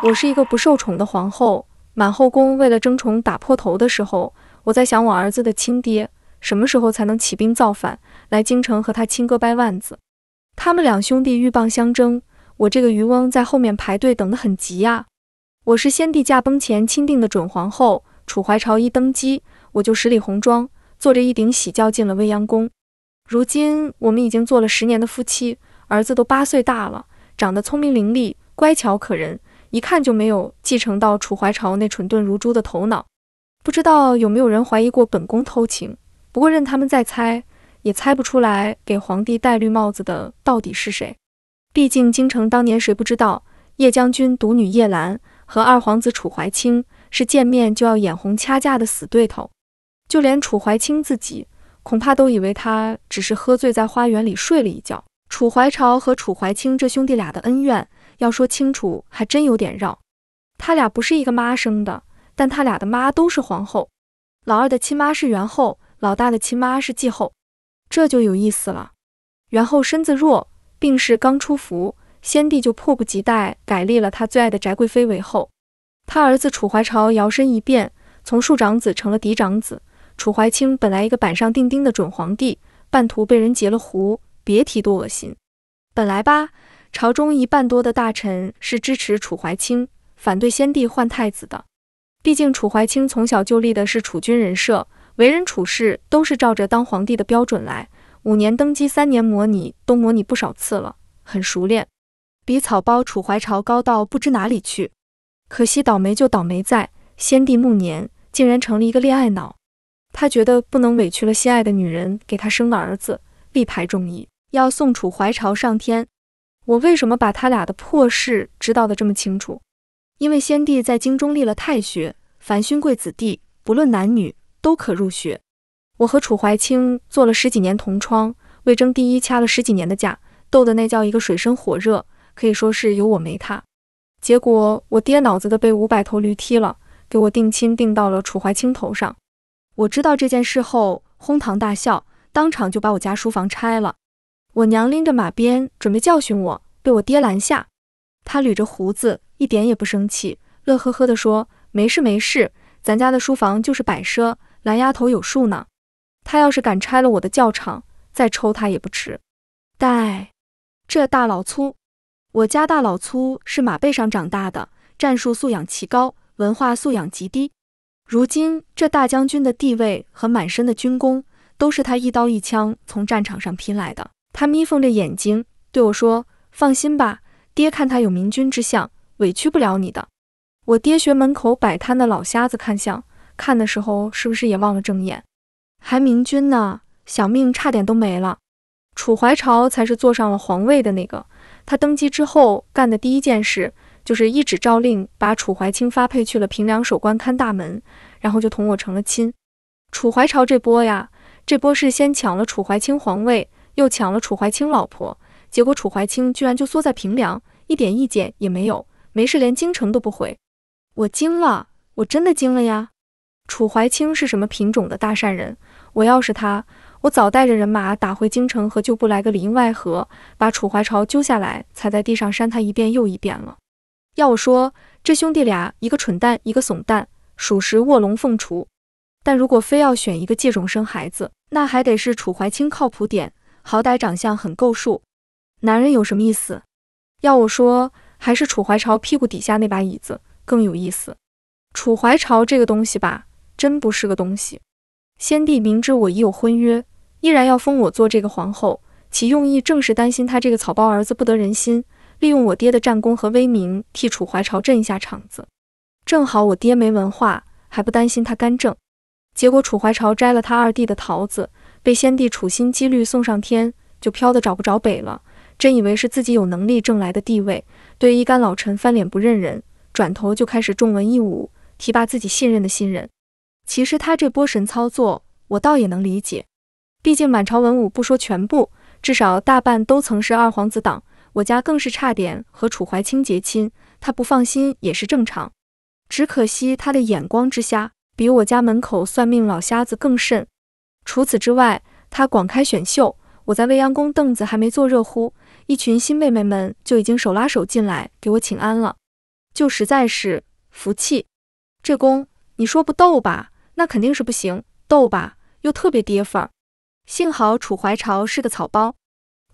我是一个不受宠的皇后，满后宫为了争宠打破头的时候，我在想我儿子的亲爹什么时候才能起兵造反，来京城和他亲哥掰腕子？他们两兄弟鹬蚌相争，我这个渔翁在后面排队等得很急啊！我是先帝驾崩前钦定的准皇后，楚怀朝一登基，我就十里红妆，坐着一顶喜轿进了未央宫。如今我们已经做了十年的夫妻，儿子都八岁大了，长得聪明伶俐，乖巧可人。一看就没有继承到楚怀朝那蠢钝如猪的头脑，不知道有没有人怀疑过本宫偷情？不过任他们再猜，也猜不出来给皇帝戴绿帽子的到底是谁。毕竟京城当年谁不知道叶将军独女叶兰和二皇子楚怀清是见面就要眼红掐架的死对头，就连楚怀清自己恐怕都以为他只是喝醉在花园里睡了一觉。楚怀朝和楚怀清这兄弟俩的恩怨。要说清楚还真有点绕，他俩不是一个妈生的，但他俩的妈都是皇后。老二的亲妈是元后，老大的亲妈是继后，这就有意思了。元后身子弱，病逝刚出府，先帝就迫不及待改立了他最爱的翟贵妃为后。他儿子楚怀朝摇身一变，从庶长子成了嫡长子。楚怀清本来一个板上钉钉的准皇帝，半途被人截了胡，别提多恶心。本来吧。朝中一半多的大臣是支持楚怀清反对先帝换太子的。毕竟楚怀清从小就立的是楚军人设，为人处事都是照着当皇帝的标准来。五年登基，三年模拟都模拟不少次了，很熟练，比草包楚怀朝高到不知哪里去。可惜倒霉就倒霉在先帝暮年，竟然成了一个恋爱脑。他觉得不能委屈了心爱的女人，给他生个儿子，力排众议要送楚怀朝上天。我为什么把他俩的破事知道的这么清楚？因为先帝在京中立了太学，凡勋贵子弟不论男女都可入学。我和楚怀清做了十几年同窗，为争第一掐了十几年的架，斗得那叫一个水深火热，可以说是有我没他。结果我爹脑子的被五百头驴踢了，给我定亲定到了楚怀清头上。我知道这件事后，哄堂大笑，当场就把我家书房拆了。我娘拎着马鞭准备教训我，被我爹拦下。他捋着胡子，一点也不生气，乐呵呵地说：“没事没事，咱家的书房就是摆设。蓝丫头有数呢，他要是敢拆了我的教场，再抽他也不迟。”但这大老粗，我家大老粗是马背上长大的，战术素养奇高，文化素养极低。如今这大将军的地位和满身的军功，都是他一刀一枪从战场上拼来的。他眯缝着眼睛对我说：“放心吧，爹看他有明君之相，委屈不了你的。”我爹学门口摆摊的老瞎子看相，看的时候是不是也忘了正眼？还明君呢？小命差点都没了。楚怀朝才是坐上了皇位的那个。他登基之后干的第一件事，就是一纸诏令把楚怀清发配去了平凉守关看大门，然后就同我成了亲。楚怀朝这波呀，这波是先抢了楚怀清皇位。又抢了楚怀清老婆，结果楚怀清居然就缩在平凉，一点意见也没有，没事连京城都不回。我惊了，我真的惊了呀！楚怀清是什么品种的大善人？我要是他，我早带着人马打回京城，和旧部来个里应外合，把楚怀朝揪下来，踩在地上扇他一遍又一遍了。要我说，这兄弟俩一个蠢蛋，一个怂蛋，属实卧龙凤雏。但如果非要选一个借种生孩子，那还得是楚怀清靠谱点。好歹长相很够数，男人有什么意思？要我说，还是楚怀朝屁股底下那把椅子更有意思。楚怀朝这个东西吧，真不是个东西。先帝明知我已有婚约，依然要封我做这个皇后，其用意正是担心他这个草包儿子不得人心，利用我爹的战功和威名替楚怀朝镇一下场子。正好我爹没文化，还不担心他干政。结果楚怀朝摘了他二弟的桃子。被先帝处心积虑送上天，就飘得找不着北了。真以为是自己有能力挣来的地位，对一干老臣翻脸不认人，转头就开始重文抑武，提拔自己信任的新人。其实他这波神操作，我倒也能理解。毕竟满朝文武不说全部，至少大半都曾是二皇子党，我家更是差点和楚怀清结亲，他不放心也是正常。只可惜他的眼光之瞎，比我家门口算命老瞎子更甚。除此之外，他广开选秀，我在未央宫凳子还没坐热乎，一群新妹妹们就已经手拉手进来给我请安了，就实在是福气。这宫，你说不斗吧，那肯定是不行；斗吧，又特别跌份儿。幸好楚怀朝是个草包，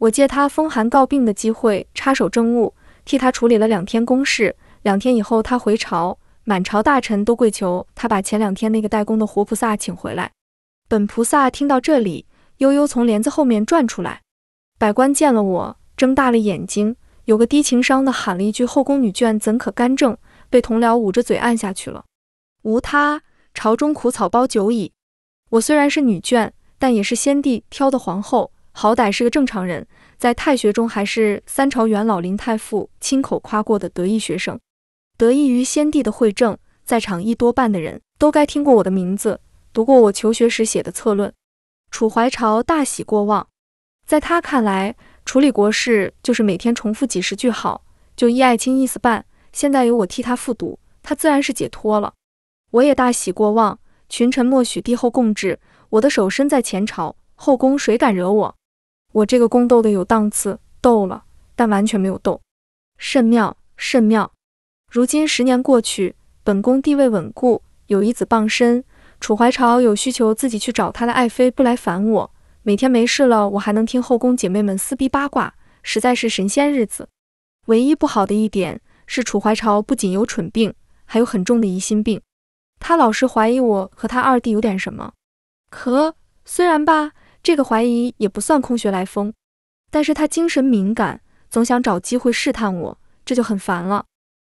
我借他风寒告病的机会插手政务，替他处理了两天公事。两天以后他回朝，满朝大臣都跪求他把前两天那个代工的活菩萨请回来。本菩萨听到这里，悠悠从帘子后面转出来。百官见了我，睁大了眼睛。有个低情商的喊了一句：“后宫女眷怎可干政？”被同僚捂着嘴按下去了。无他，朝中苦草包久矣。我虽然是女眷，但也是先帝挑的皇后，好歹是个正常人。在太学中，还是三朝元老林太傅亲口夸过的得意学生。得益于先帝的惠政，在场一多半的人都该听过我的名字。读过我求学时写的策论，楚怀朝大喜过望。在他看来，处理国事就是每天重复几十句“好就依爱卿意思办”。现在由我替他复读，他自然是解脱了。我也大喜过望。群臣默许帝后共治，我的手伸在前朝后宫，谁敢惹我？我这个宫斗的有档次，斗了，但完全没有斗。甚妙，甚妙。如今十年过去，本宫地位稳固，有一子傍身。楚怀朝有需求自己去找他的爱妃，不来烦我。每天没事了，我还能听后宫姐妹们撕逼八卦，实在是神仙日子。唯一不好的一点是，楚怀朝不仅有蠢病，还有很重的疑心病。他老是怀疑我和他二弟有点什么。可虽然吧，这个怀疑也不算空穴来风，但是他精神敏感，总想找机会试探我，这就很烦了。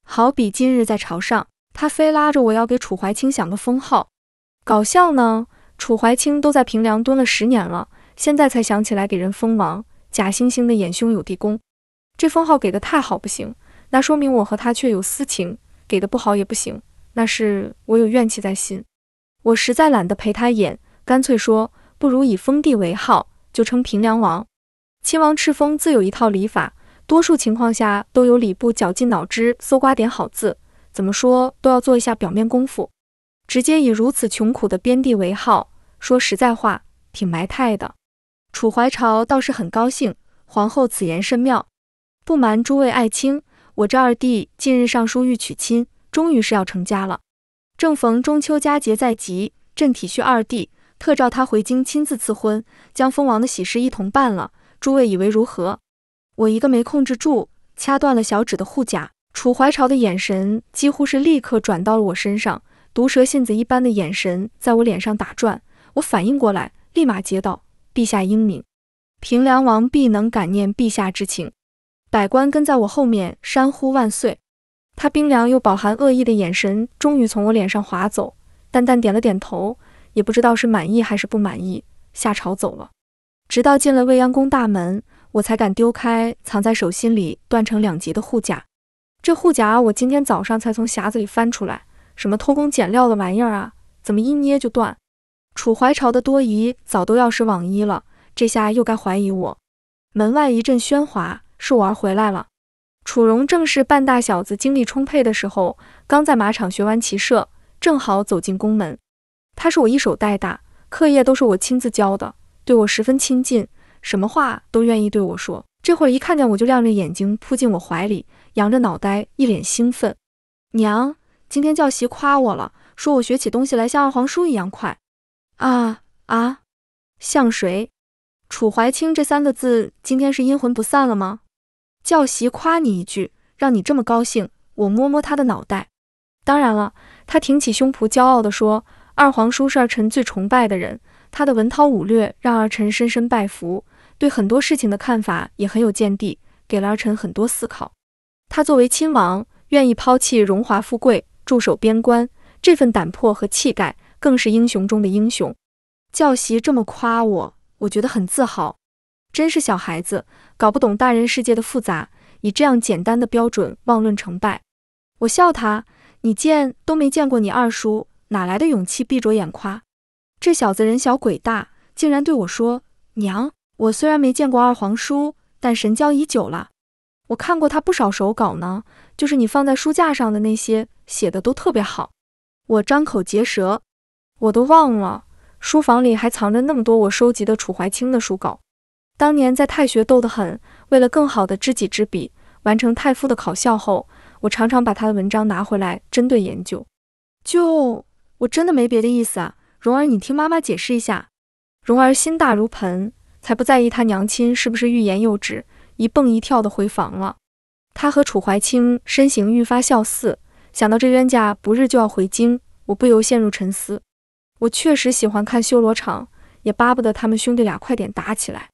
好比今日在朝上，他非拉着我要给楚怀清想个封号。搞笑呢，楚怀清都在平凉蹲了十年了，现在才想起来给人封王，假惺惺的演兄友弟恭。这封号给的太好不行，那说明我和他却有私情；给的不好也不行，那是我有怨气在心。我实在懒得陪他演，干脆说不如以封地为号，就称平凉王。亲王敕封自有一套礼法，多数情况下都有礼部绞尽脑汁搜刮点好字，怎么说都要做一下表面功夫。直接以如此穷苦的边地为号，说实在话，挺埋汰的。楚怀朝倒是很高兴，皇后此言甚妙。不瞒诸位爱卿，我这二弟近日上书欲娶亲，终于是要成家了。正逢中秋佳节在即，朕体恤二弟，特召他回京，亲自赐婚，将封王的喜事一同办了。诸位以为如何？我一个没控制住，掐断了小指的护甲。楚怀朝的眼神几乎是立刻转到了我身上。毒蛇信子一般的眼神在我脸上打转，我反应过来，立马接道：“陛下英明，平凉王必能感念陛下之情。”百官跟在我后面山呼万岁。他冰凉又饱含恶意的眼神终于从我脸上划走，淡淡点了点头，也不知道是满意还是不满意。下朝走了，直到进了未央宫大门，我才敢丢开藏在手心里断成两截的护甲。这护甲我今天早上才从匣子里翻出来。什么偷工减料的玩意儿啊！怎么一捏就断？楚怀朝的多疑早都要使网一了，这下又该怀疑我。门外一阵喧哗，是我儿回来了。楚荣正是半大小子精力充沛的时候，刚在马场学完骑射，正好走进宫门。他是我一手带大，课业都是我亲自教的，对我十分亲近，什么话都愿意对我说。这会儿一看见我就亮着眼睛扑进我怀里，扬着脑袋，一脸兴奋。娘。今天教习夸我了，说我学起东西来像二皇叔一样快。啊啊，像谁？楚怀清这三个字今天是阴魂不散了吗？教习夸你一句，让你这么高兴，我摸摸他的脑袋。当然了，他挺起胸脯，骄傲地说：“二皇叔是儿臣最崇拜的人，他的文韬武略让儿臣深深拜服，对很多事情的看法也很有见地，给了儿臣很多思考。他作为亲王，愿意抛弃荣华富贵。”驻守边关，这份胆魄和气概更是英雄中的英雄。教习这么夸我，我觉得很自豪。真是小孩子，搞不懂大人世界的复杂，以这样简单的标准妄论成败。我笑他：“你见都没见过你二叔，哪来的勇气闭着眼夸？这小子人小鬼大，竟然对我说：娘，我虽然没见过二皇叔，但神交已久了。”我看过他不少手稿呢，就是你放在书架上的那些，写的都特别好。我张口结舌，我都忘了书房里还藏着那么多我收集的楚怀清的书稿。当年在太学斗得很，为了更好的知己知彼，完成太傅的考校后，我常常把他的文章拿回来针对研究。舅，我真的没别的意思啊，蓉儿，你听妈妈解释一下。蓉儿心大如盆，才不在意他娘亲是不是欲言又止。一蹦一跳的回房了。他和楚怀清身形愈发相似。想到这冤家不日就要回京，我不由陷入沉思。我确实喜欢看修罗场，也巴不得他们兄弟俩快点打起来。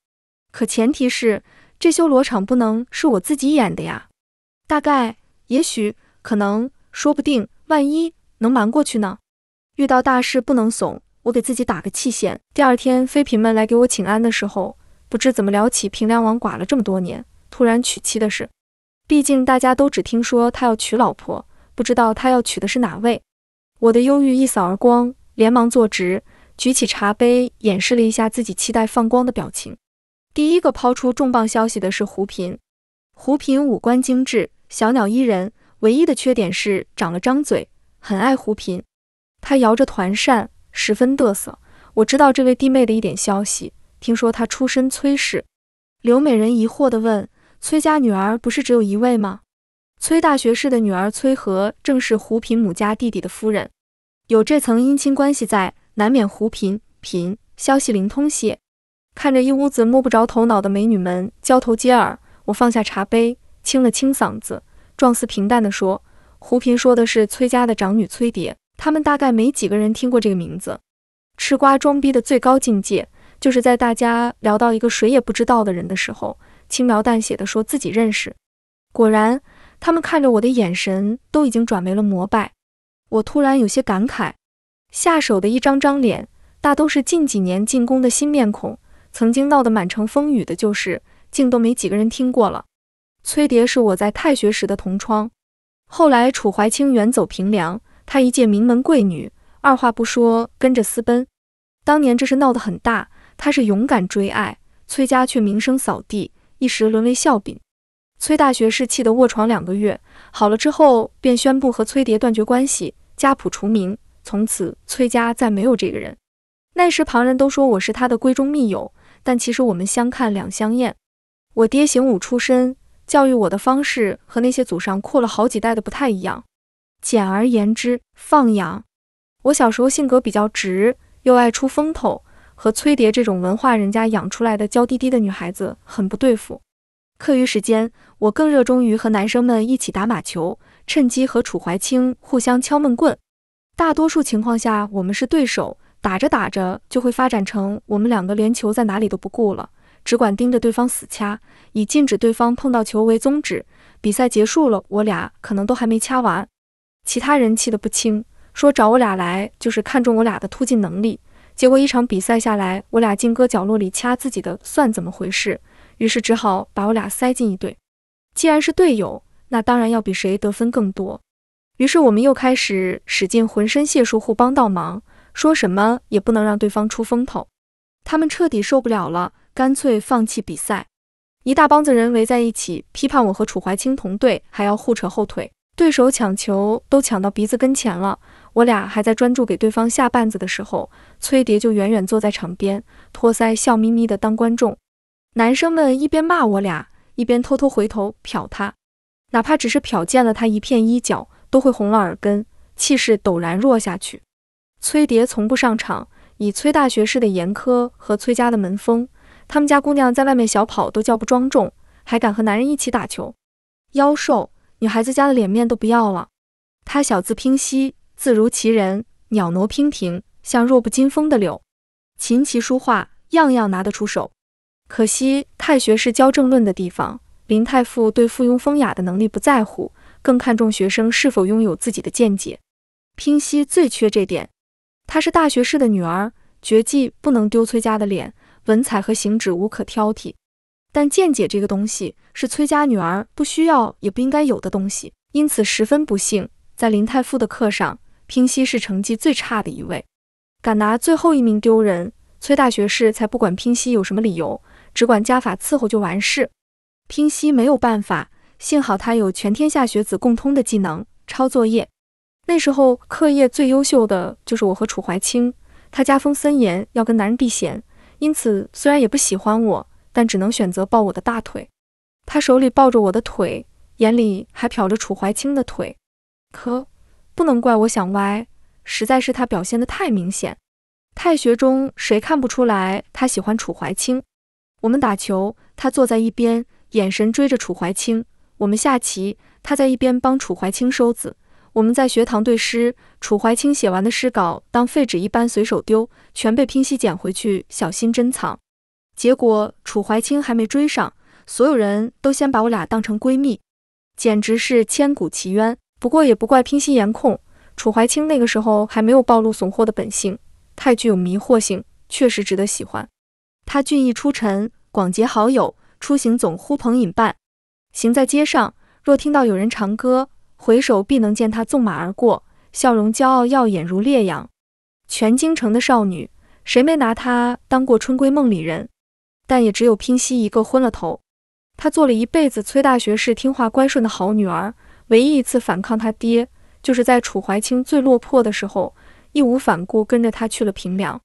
可前提是这修罗场不能是我自己演的呀。大概、也许、可能、说不定、万一能瞒过去呢？遇到大事不能怂，我给自己打个气线。第二天，妃嫔们来给我请安的时候。不知怎么聊起平凉王寡了这么多年，突然娶妻的事。毕竟大家都只听说他要娶老婆，不知道他要娶的是哪位。我的忧郁一扫而光，连忙坐直，举起茶杯，掩饰了一下自己期待放光的表情。第一个抛出重磅消息的是胡嫔。胡嫔五官精致，小鸟依人，唯一的缺点是长了张嘴。很爱胡嫔，他摇着团扇，十分得瑟。我知道这位弟妹的一点消息。听说她出身崔氏，刘美人疑惑地问：“崔家女儿不是只有一位吗？”崔大学士的女儿崔和正是胡嫔母家弟弟的夫人，有这层姻亲关系在，难免胡嫔嫔消息灵通些。看着一屋子摸不着头脑的美女们交头接耳，我放下茶杯，清了清嗓子，状似平淡地说：“胡嫔说的是崔家的长女崔蝶，他们大概没几个人听过这个名字。”吃瓜装逼的最高境界。就是在大家聊到一个谁也不知道的人的时候，轻描淡写的说自己认识。果然，他们看着我的眼神都已经转为了膜拜。我突然有些感慨，下手的一张张脸，大都是近几年进宫的新面孔。曾经闹得满城风雨的旧事，竟都没几个人听过了。崔蝶是我在太学时的同窗，后来楚怀清远走平凉，她一介名门贵女，二话不说跟着私奔，当年这事闹得很大。他是勇敢追爱，崔家却名声扫地，一时沦为笑柄。崔大学士气得卧床两个月，好了之后便宣布和崔蝶断绝关系，家谱除名。从此，崔家再没有这个人。那时，旁人都说我是他的闺中密友，但其实我们相看两相厌。我爹行武出身，教育我的方式和那些祖上阔了好几代的不太一样。简而言之，放养。我小时候性格比较直，又爱出风头。和崔蝶这种文化人家养出来的娇滴滴的女孩子很不对付。课余时间，我更热衷于和男生们一起打马球，趁机和楚怀清互相敲闷棍。大多数情况下，我们是对手，打着打着就会发展成我们两个连球在哪里都不顾了，只管盯着对方死掐，以禁止对方碰到球为宗旨。比赛结束了，我俩可能都还没掐完，其他人气得不轻，说找我俩来就是看中我俩的突进能力。结果一场比赛下来，我俩竟搁角落里掐自己的，算怎么回事？于是只好把我俩塞进一队。既然是队友，那当然要比谁得分更多。于是我们又开始使尽浑身解数，互帮倒忙，说什么也不能让对方出风头。他们彻底受不了了，干脆放弃比赛。一大帮子人围在一起批判我和楚怀清同队，还要互扯后腿。对手抢球都抢到鼻子跟前了。我俩还在专注给对方下绊子的时候，崔蝶就远远坐在场边，托腮笑眯眯的当观众。男生们一边骂我俩，一边偷偷回头瞟他，哪怕只是瞟见了他一片衣角，都会红了耳根，气势陡然弱下去。崔蝶从不上场，以崔大学士的严苛和崔家的门风，他们家姑娘在外面小跑都叫不庄重，还敢和男人一起打球，妖兽，女孩子家的脸面都不要了。他小字拼夕字如其人，袅娜娉婷，像弱不禁风的柳。琴棋书画，样样拿得出手。可惜太学是教政论的地方，林太傅对附庸风雅的能力不在乎，更看重学生是否拥有自己的见解。娉惜最缺这点。她是大学士的女儿，绝技不能丢崔家的脸，文采和行止无可挑剔。但见解这个东西，是崔家女儿不需要也不应该有的东西。因此十分不幸，在林太傅的课上。平西是成绩最差的一位，敢拿最后一名丢人，崔大学士才不管平西有什么理由，只管家法伺候就完事。平西没有办法，幸好他有全天下学子共通的技能——抄作业。那时候课业最优秀的就是我和楚怀清。他家风森严，要跟男人避嫌，因此虽然也不喜欢我，但只能选择抱我的大腿。他手里抱着我的腿，眼里还瞟着楚怀清的腿。可。不能怪我想歪，实在是他表现得太明显。太学中谁看不出来他喜欢楚怀清？我们打球，他坐在一边，眼神追着楚怀清；我们下棋，他在一边帮楚怀清收子；我们在学堂对诗，楚怀清写完的诗稿当废纸一般随手丢，全被拼夕捡回去小心珍藏。结果楚怀清还没追上，所有人都先把我俩当成闺蜜，简直是千古奇冤。不过也不怪拼夕颜控，楚怀清那个时候还没有暴露怂货的本性，太具有迷惑性，确实值得喜欢。他俊逸出尘，广结好友，出行总呼朋引伴。行在街上，若听到有人长歌，回首必能见他纵马而过，笑容骄傲耀眼如烈阳。全京城的少女，谁没拿他当过春闺梦里人？但也只有拼夕一个昏了头，她做了一辈子崔大学士听话乖顺的好女儿。唯一一次反抗他爹，就是在楚怀清最落魄的时候，义无反顾跟着他去了平凉。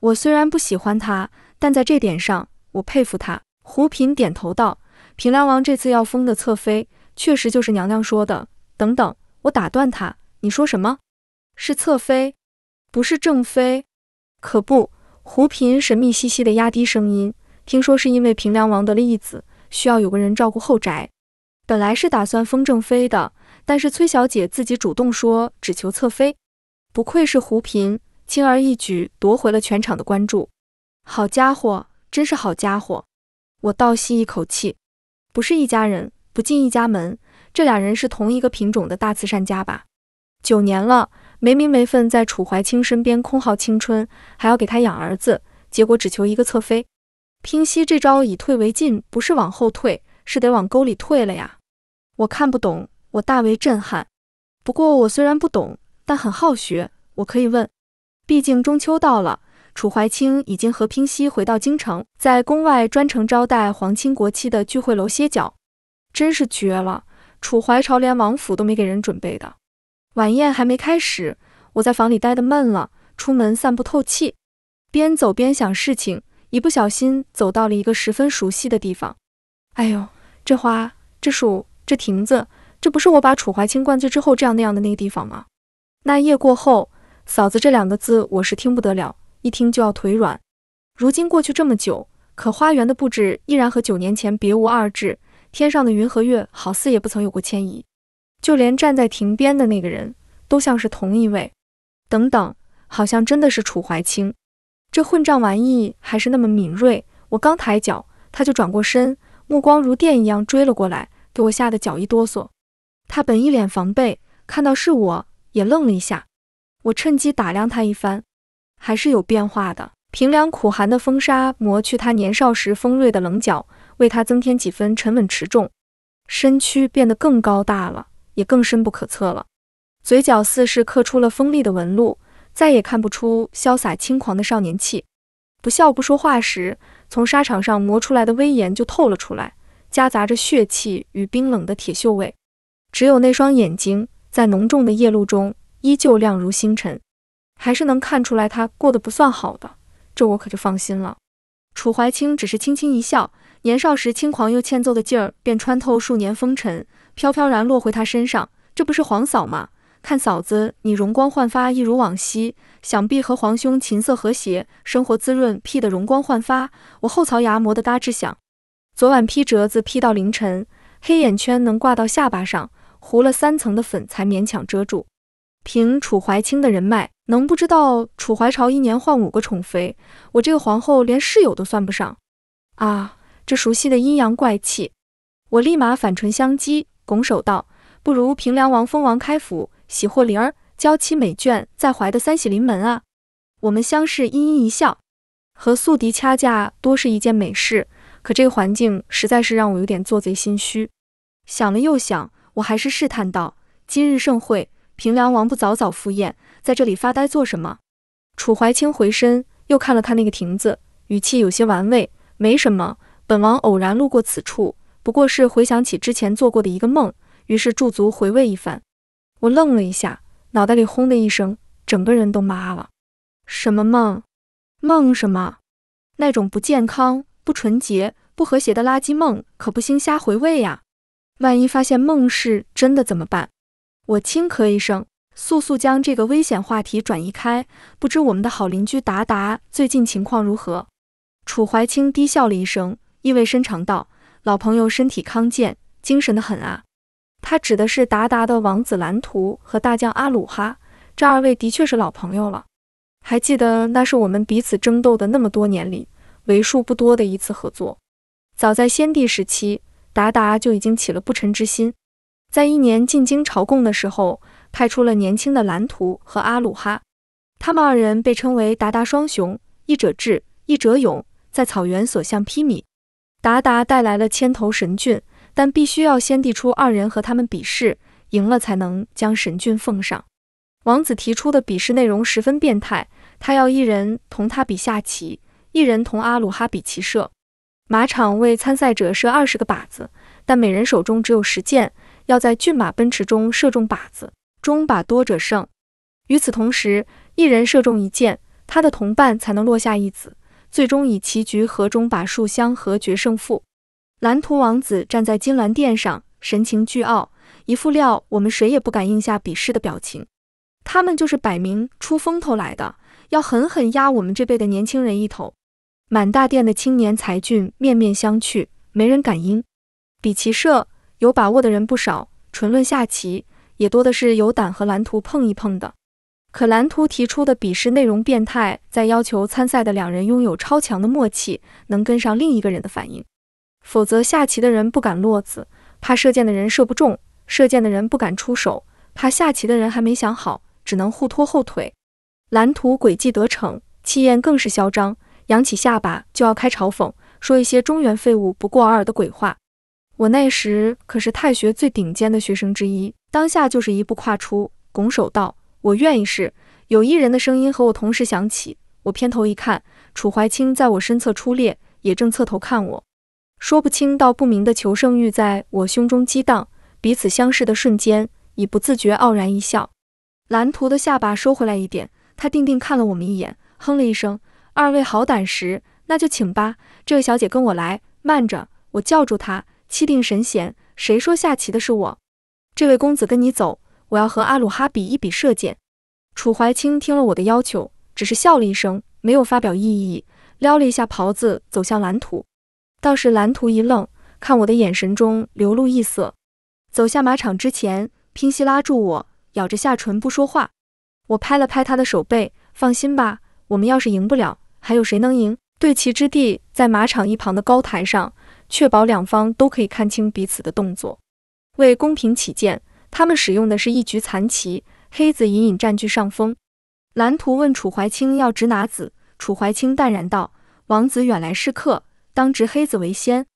我虽然不喜欢他，但在这点上，我佩服他。胡平点头道：“平凉王这次要封的侧妃，确实就是娘娘说的。”等等，我打断他：“你说什么？是侧妃，不是正妃？可不？”胡平神秘兮兮地压低声音：“听说是因为平凉王得了一子，需要有个人照顾后宅。”本来是打算封正妃的，但是崔小姐自己主动说只求侧妃。不愧是胡嫔，轻而易举夺回了全场的关注。好家伙，真是好家伙！我倒吸一口气，不是一家人不进一家门，这俩人是同一个品种的大慈善家吧？九年了，没名没分，在楚怀清身边空耗青春，还要给他养儿子，结果只求一个侧妃。平西这招以退为进，不是往后退。是得往沟里退了呀！我看不懂，我大为震撼。不过我虽然不懂，但很好学，我可以问。毕竟中秋到了，楚怀清已经和平西回到京城，在宫外专程招待皇亲国戚的聚会楼歇脚，真是绝了。楚怀朝连王府都没给人准备的晚宴还没开始，我在房里待得闷了，出门散步透气，边走边想事情，一不小心走到了一个十分熟悉的地方。哎呦！这花，这树，这亭子，这不是我把楚怀清灌醉之后这样那样的那个地方吗？那夜过后，嫂子这两个字我是听不得了，一听就要腿软。如今过去这么久，可花园的布置依然和九年前别无二致，天上的云和月好似也不曾有过迁移，就连站在亭边的那个人，都像是同一位。等等，好像真的是楚怀清，这混账玩意还是那么敏锐。我刚抬脚，他就转过身。目光如电一样追了过来，给我吓得脚一哆嗦。他本一脸防备，看到是我也愣了一下。我趁机打量他一番，还是有变化的。平凉苦寒的风沙磨去他年少时锋锐的棱角，为他增添几分沉稳持重。身躯变得更高大了，也更深不可测了。嘴角似是刻出了锋利的纹路，再也看不出潇洒轻狂的少年气。不笑不说话时。从沙场上磨出来的威严就透了出来，夹杂着血气与冰冷的铁锈味。只有那双眼睛在浓重的夜露中依旧亮如星辰，还是能看出来他过得不算好的。这我可就放心了。楚怀清只是轻轻一笑，年少时轻狂又欠揍的劲儿便穿透数年风尘，飘飘然落回他身上。这不是皇嫂吗？看嫂子，你容光焕发，一如往昔，想必和皇兄琴瑟和谐，生活滋润，批得容光焕发。我后槽牙磨得嘎吱响。昨晚劈折子劈到凌晨，黑眼圈能挂到下巴上，糊了三层的粉才勉强遮住。凭楚怀清的人脉，能不知道楚怀朝一年换五个宠妃，我这个皇后连室友都算不上啊！这熟悉的阴阳怪气，我立马反唇相讥，拱手道：“不如平梁王封王开府。”喜获麟儿，娇妻美眷在怀的三喜临门啊！我们相视，嘤嘤一笑。和宿敌掐架多是一件美事，可这个环境实在是让我有点做贼心虚。想了又想，我还是试探道：“今日盛会，平凉王不早早赴宴，在这里发呆做什么？”楚怀清回身，又看了看那个亭子，语气有些玩味：“没什么，本王偶然路过此处，不过是回想起之前做过的一个梦，于是驻足回味一番。”我愣了一下，脑袋里轰的一声，整个人都麻了。什么梦？梦什么？那种不健康、不纯洁、不和谐的垃圾梦，可不兴瞎回味呀，万一发现梦是真的怎么办？我轻咳一声，速速将这个危险话题转移开。不知我们的好邻居达达最近情况如何？楚怀清低笑了一声，意味深长道：“老朋友身体康健，精神得很啊。”他指的是达达的王子蓝图和大将阿鲁哈，这二位的确是老朋友了。还记得那是我们彼此争斗的那么多年里，为数不多的一次合作。早在先帝时期，达达就已经起了不臣之心，在一年进京朝贡的时候，派出了年轻的蓝图和阿鲁哈，他们二人被称为达达双雄，一者智，一者勇，在草原所向披靡。达达带来了千头神骏。但必须要先递出二人和他们比试，赢了才能将神骏奉上。王子提出的比试内容十分变态，他要一人同他比下棋，一人同阿鲁哈比骑射。马场为参赛者设二十个靶子，但每人手中只有十箭，要在骏马奔驰中射中靶子，中靶多者胜。与此同时，一人射中一箭，他的同伴才能落下一子，最终以棋局和中靶数相和决胜负。蓝图王子站在金銮殿上，神情倨傲，一副料我们谁也不敢应下比试的表情。他们就是摆明出风头来的，要狠狠压我们这辈的年轻人一头。满大殿的青年才俊面面相觑，没人敢应。比棋社有把握的人不少，纯论下棋，也多的是有胆和蓝图碰一碰的。可蓝图提出的比试内容变态，在要求参赛的两人拥有超强的默契，能跟上另一个人的反应。否则，下棋的人不敢落子，怕射箭的人射不中；射箭的人不敢出手，怕下棋的人还没想好，只能互拖后腿。蓝图诡计得逞，气焰更是嚣张，扬起下巴就要开嘲讽，说一些中原废物不过尔尔的鬼话。我那时可是太学最顶尖的学生之一，当下就是一步跨出，拱手道：“我愿意试。”有一人的声音和我同时响起，我偏头一看，楚怀清在我身侧出列，也正侧头看我。说不清道不明的求胜欲在我胸中激荡，彼此相视的瞬间，已不自觉傲然一笑。蓝图的下巴收回来一点，他定定看了我们一眼，哼了一声：“二位好胆识，那就请吧。这位小姐跟我来。”慢着，我叫住他，气定神闲：“谁说下棋的是我？这位公子跟你走，我要和阿鲁哈比一比射箭。”楚怀清听了我的要求，只是笑了一声，没有发表异议，撩了一下袍子，走向蓝图。倒是蓝图一愣，看我的眼神中流露异色。走下马场之前，拼夕拉住我，咬着下唇不说话。我拍了拍他的手背，放心吧，我们要是赢不了，还有谁能赢？对棋之地在马场一旁的高台上，确保两方都可以看清彼此的动作。为公平起见，他们使用的是一局残棋，黑子隐隐占据上风。蓝图问楚怀清要执哪子，楚怀清淡然道：“王子远来是客。”当执黑子为先，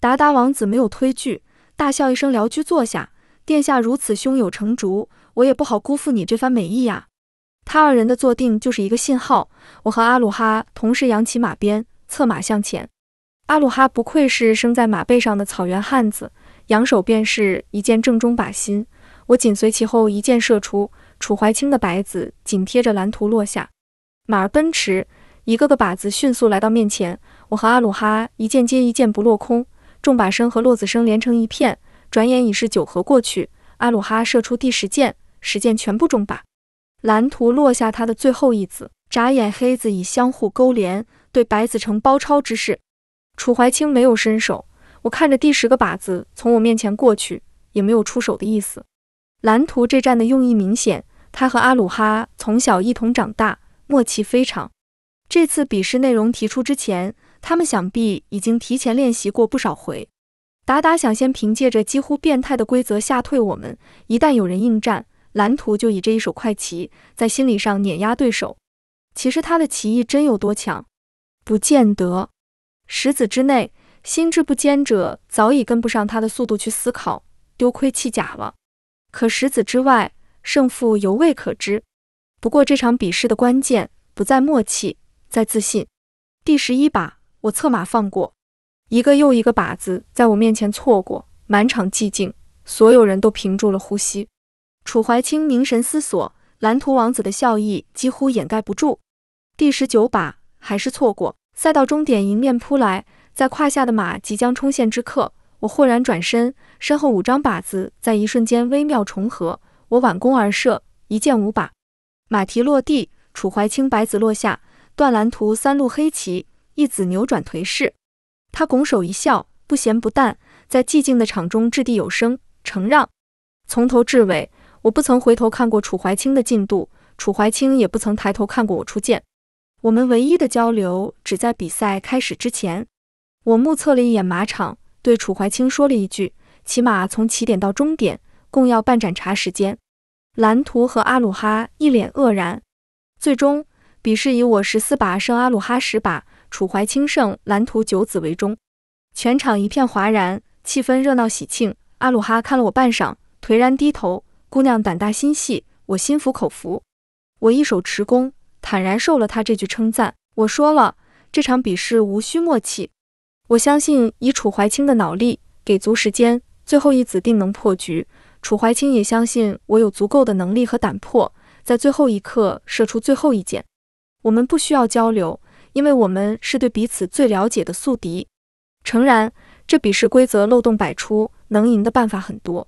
达达王子没有推拒，大笑一声，聊居坐下。殿下如此胸有成竹，我也不好辜负你这番美意呀。他二人的坐定就是一个信号，我和阿鲁哈同时扬起马鞭，策马向前。阿鲁哈不愧是生在马背上的草原汉子，扬手便是一箭正中靶心。我紧随其后，一箭射出。楚怀清的白子紧贴着蓝图落下，马儿奔驰，一个个靶子迅速来到面前。我和阿鲁哈一箭接一箭不落空，中把声和落子声连成一片。转眼已是九合过去，阿鲁哈射出第十箭，十箭全部中靶。蓝图落下他的最后一子，眨眼黑子已相互勾连，对白子成包抄之势。楚怀清没有伸手，我看着第十个靶子从我面前过去，也没有出手的意思。蓝图这战的用意明显，他和阿鲁哈从小一同长大，默契非常。这次比试内容提出之前。他们想必已经提前练习过不少回。达达想先凭借着几乎变态的规则吓退我们，一旦有人应战，蓝图就以这一手快棋在心理上碾压对手。其实他的棋艺真有多强，不见得。十子之内，心智不坚者早已跟不上他的速度去思考，丢盔弃甲了。可十子之外，胜负犹未可知。不过这场比试的关键不在默契，在自信。第十一把。我策马放过一个又一个靶子，在我面前错过，满场寂静，所有人都屏住了呼吸。楚怀清凝神思索，蓝图王子的笑意几乎掩盖不住。第十九把还是错过，赛道终点迎面扑来，在胯下的马即将冲线之刻，我豁然转身，身后五张靶子在一瞬间微妙重合，我挽弓而射，一箭五靶。马蹄落地，楚怀清白子落下，断蓝图三路黑棋。一子扭转颓势，他拱手一笑，不咸不淡，在寂静的场中掷地有声，承让。从头至尾，我不曾回头看过楚怀清的进度，楚怀清也不曾抬头看过我出剑。我们唯一的交流只在比赛开始之前，我目测了一眼马场，对楚怀清说了一句：“骑马从起点到终点，共要半盏茶时间。”蓝图和阿鲁哈一脸愕然。最终，比试以我十四把胜阿鲁哈十把。楚怀清胜，蓝图九子为终，全场一片哗然，气氛热闹喜庆。阿鲁哈看了我半晌，颓然低头。姑娘胆大心细，我心服口服。我一手持弓，坦然受了他这句称赞。我说了，这场比试无需默契。我相信以楚怀清的脑力，给足时间，最后一子定能破局。楚怀清也相信我有足够的能力和胆魄，在最后一刻射出最后一箭。我们不需要交流。因为我们是对彼此最了解的宿敌。诚然，这比试规则漏洞百出，能赢的办法很多。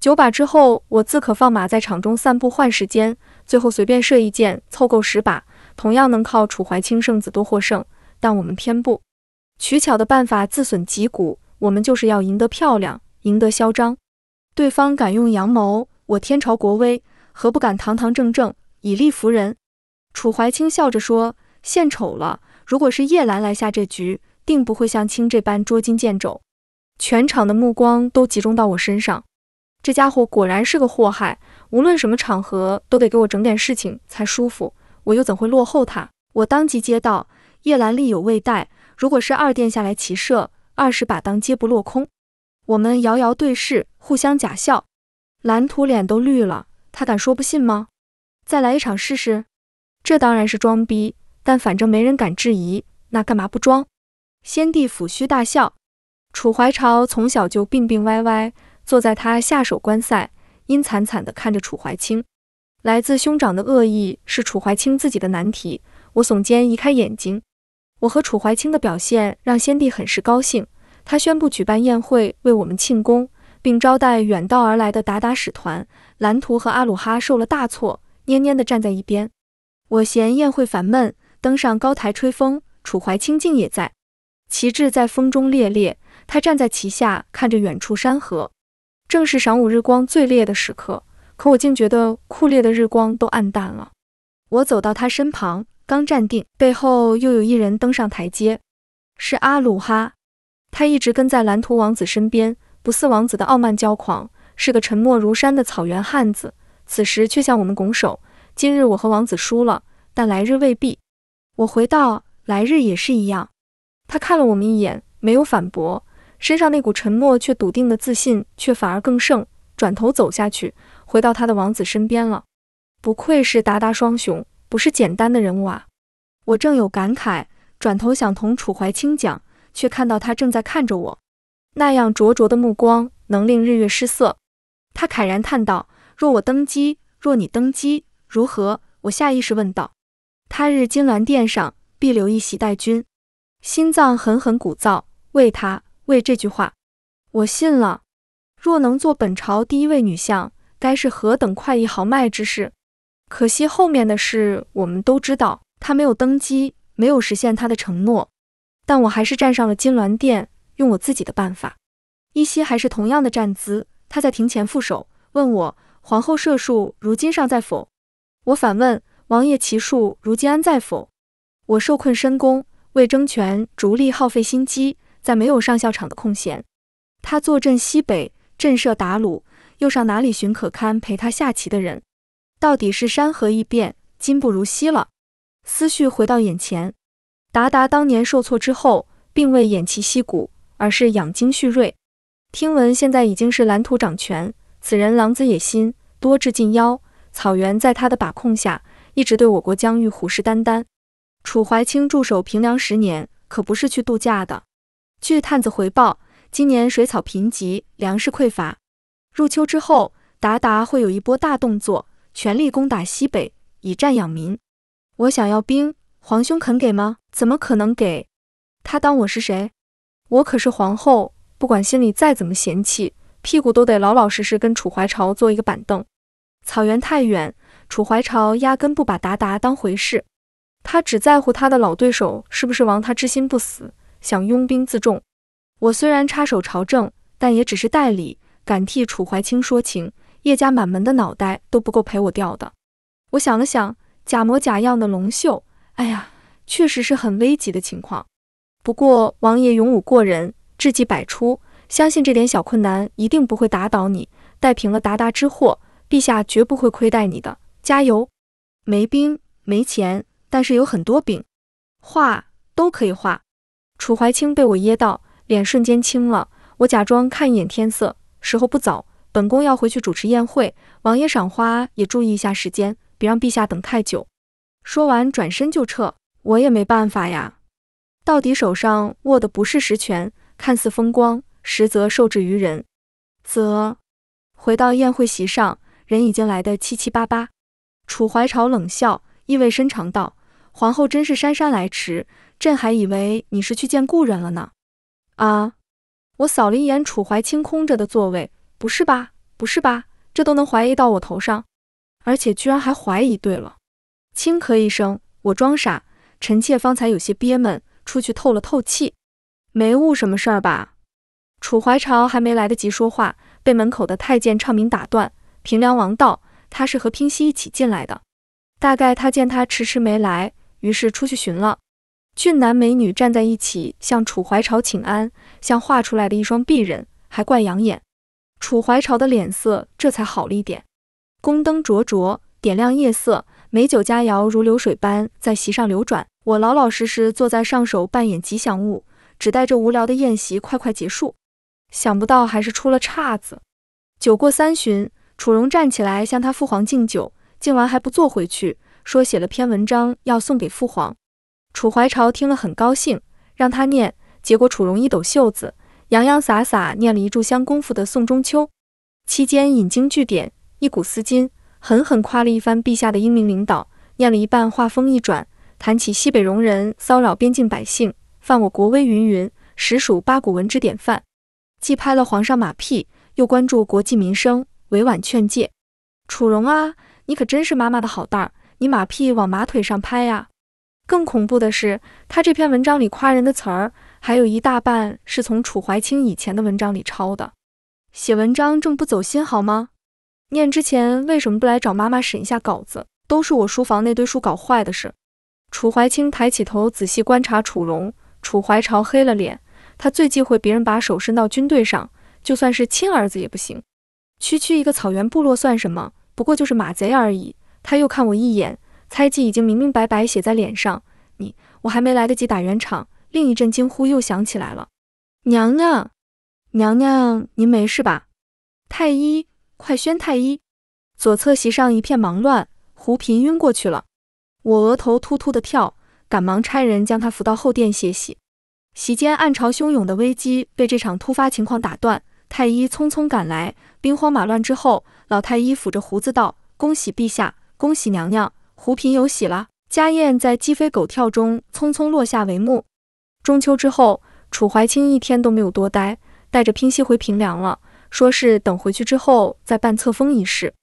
九把之后，我自可放马在场中散步换时间，最后随便射一箭，凑够十把，同样能靠楚怀清圣子多获胜。但我们偏不取巧的办法，自损己骨。我们就是要赢得漂亮，赢得嚣张。对方敢用阳谋，我天朝国威何不敢堂堂正正以力服人？楚怀清笑着说。献丑了！如果是叶兰来下这局，定不会像青这般捉襟见肘。全场的目光都集中到我身上，这家伙果然是个祸害，无论什么场合都得给我整点事情才舒服。我又怎会落后他？我当即接道：“叶兰力有未待，如果是二殿下来骑射，二十把当皆不落空。”我们遥遥对视，互相假笑，蓝图脸都绿了。他敢说不信吗？再来一场试试？这当然是装逼。但反正没人敢质疑，那干嘛不装？先帝抚须大笑。楚怀朝从小就病病歪歪，坐在他下手观赛，阴惨惨地看着楚怀清。来自兄长的恶意是楚怀清自己的难题。我耸肩，移开眼睛。我和楚怀清的表现让先帝很是高兴，他宣布举办宴会为我们庆功，并招待远道而来的鞑靼使团。蓝图和阿鲁哈受了大挫，蔫蔫地站在一边。我嫌宴会烦闷。登上高台吹风，楚怀清静也在。旗帜在风中猎猎，他站在旗下看着远处山河，正是晌午日光最烈的时刻。可我竟觉得酷烈的日光都暗淡了。我走到他身旁，刚站定，背后又有一人登上台阶，是阿鲁哈。他一直跟在蓝图王子身边，不似王子的傲慢骄狂，是个沉默如山的草原汉子。此时却向我们拱手：“今日我和王子输了，但来日未必。”我回道：“来日也是一样。”他看了我们一眼，没有反驳，身上那股沉默却笃定的自信却反而更盛，转头走下去，回到他的王子身边了。不愧是达达双雄，不是简单的人物啊！我正有感慨，转头想同楚怀清讲，却看到他正在看着我，那样灼灼的目光能令日月失色。他慨然叹道：“若我登基，若你登基，如何？”我下意识问道。他日金銮殿上，必留一席待君。心脏狠狠鼓噪，为他，为这句话，我信了。若能做本朝第一位女相，该是何等快意豪迈之事！可惜后面的事我们都知道，他没有登基，没有实现他的承诺。但我还是站上了金銮殿，用我自己的办法。依稀还是同样的站姿，他在庭前负手，问我：“皇后射术如今尚在否？”我反问。王爷骑术如今安在否？我受困深宫，为争权逐利耗费心机，在没有上校场的空闲，他坐镇西北，震慑打鲁，又上哪里寻可堪陪他下棋的人？到底是山河易变，今不如昔了。思绪回到眼前，达达当年受挫之后，并未偃旗息鼓，而是养精蓄锐。听闻现在已经是蓝图掌权，此人狼子野心，多智近妖，草原在他的把控下。一直对我国疆域虎视眈眈。楚怀清驻守平凉十年，可不是去度假的。据探子回报，今年水草贫瘠，粮食匮乏。入秋之后，鞑靼会有一波大动作，全力攻打西北，以战养民。我想要兵，皇兄肯给吗？怎么可能给他当我是谁？我可是皇后，不管心里再怎么嫌弃，屁股都得老老实实跟楚怀朝坐一个板凳。草原太远。楚怀朝压根不把达达当回事，他只在乎他的老对手是不是亡他之心不死，想拥兵自重。我虽然插手朝政，但也只是代理，敢替楚怀清说情，叶家满门的脑袋都不够赔我掉的。我想了想，假模假样的龙秀，哎呀，确实是很危急的情况。不过王爷勇武过人，智计百出，相信这点小困难一定不会打倒你，带平了达达之祸，陛下绝不会亏待你的。加油，没兵没钱，但是有很多饼，画都可以画。楚怀清被我噎到，脸瞬间青了。我假装看一眼天色，时候不早，本宫要回去主持宴会，王爷赏花也注意一下时间，别让陛下等太久。说完转身就撤，我也没办法呀，到底手上握的不是实权，看似风光，实则受制于人。则回到宴会席上，人已经来的七七八八。楚怀朝冷笑，意味深长道：“皇后真是姗姗来迟，朕还以为你是去见故人了呢。”啊！我扫了一眼楚怀清空着的座位，不是吧？不是吧？这都能怀疑到我头上？而且居然还怀疑对了！轻咳一声，我装傻。臣妾方才有些憋闷，出去透了透气，没误什么事儿吧？楚怀朝还没来得及说话，被门口的太监唱名打断。平凉王道。他是和拼夕一起进来的，大概他见他迟迟没来，于是出去寻了。俊男美女站在一起，向楚怀朝请安，像画出来的一双璧人，还怪养眼。楚怀朝的脸色这才好了一点。宫灯灼灼，点亮夜色，美酒佳肴如流水般在席上流转。我老老实实坐在上首，扮演吉祥物，只待这无聊的宴席快快结束。想不到还是出了岔子。酒过三巡。楚容站起来向他父皇敬酒，敬完还不坐回去，说写了篇文章要送给父皇。楚怀朝听了很高兴，让他念。结果楚容一抖袖子，洋洋洒洒念了一炷香功夫的《送中秋》，期间引经据典，一股丝巾，狠狠夸了一番陛下的英明领导。念了一半，话锋一转，谈起西北戎人骚扰边境百姓，犯我国威云云，实属八股文之典范。既拍了皇上马屁，又关注国计民生。委婉劝诫楚荣啊，你可真是妈妈的好蛋儿，你马屁往马腿上拍呀！更恐怖的是，他这篇文章里夸人的词儿，还有一大半是从楚怀清以前的文章里抄的。写文章这么不走心好吗？念之前为什么不来找妈妈审一下稿子？都是我书房那堆书搞坏的事。楚怀清抬起头仔细观察楚荣，楚怀朝黑了脸，他最忌讳别人把手伸到军队上，就算是亲儿子也不行。区区一个草原部落算什么？不过就是马贼而已。他又看我一眼，猜忌已经明明白白写在脸上。你，我还没来得及打圆场，另一阵惊呼又响起来了。娘娘，娘娘，您没事吧？太医，快宣太医！左侧席上一片忙乱，胡平晕过去了。我额头突突的跳，赶忙差人将他扶到后殿歇息。席间暗潮汹涌的危机被这场突发情况打断。太医匆匆赶来，兵荒马乱之后，老太医抚着胡子道：“恭喜陛下，恭喜娘娘，胡嫔有喜了。”家宴在鸡飞狗跳中匆匆落下帷幕。中秋之后，楚怀清一天都没有多待，带着平西回平凉了，说是等回去之后再办册封仪式。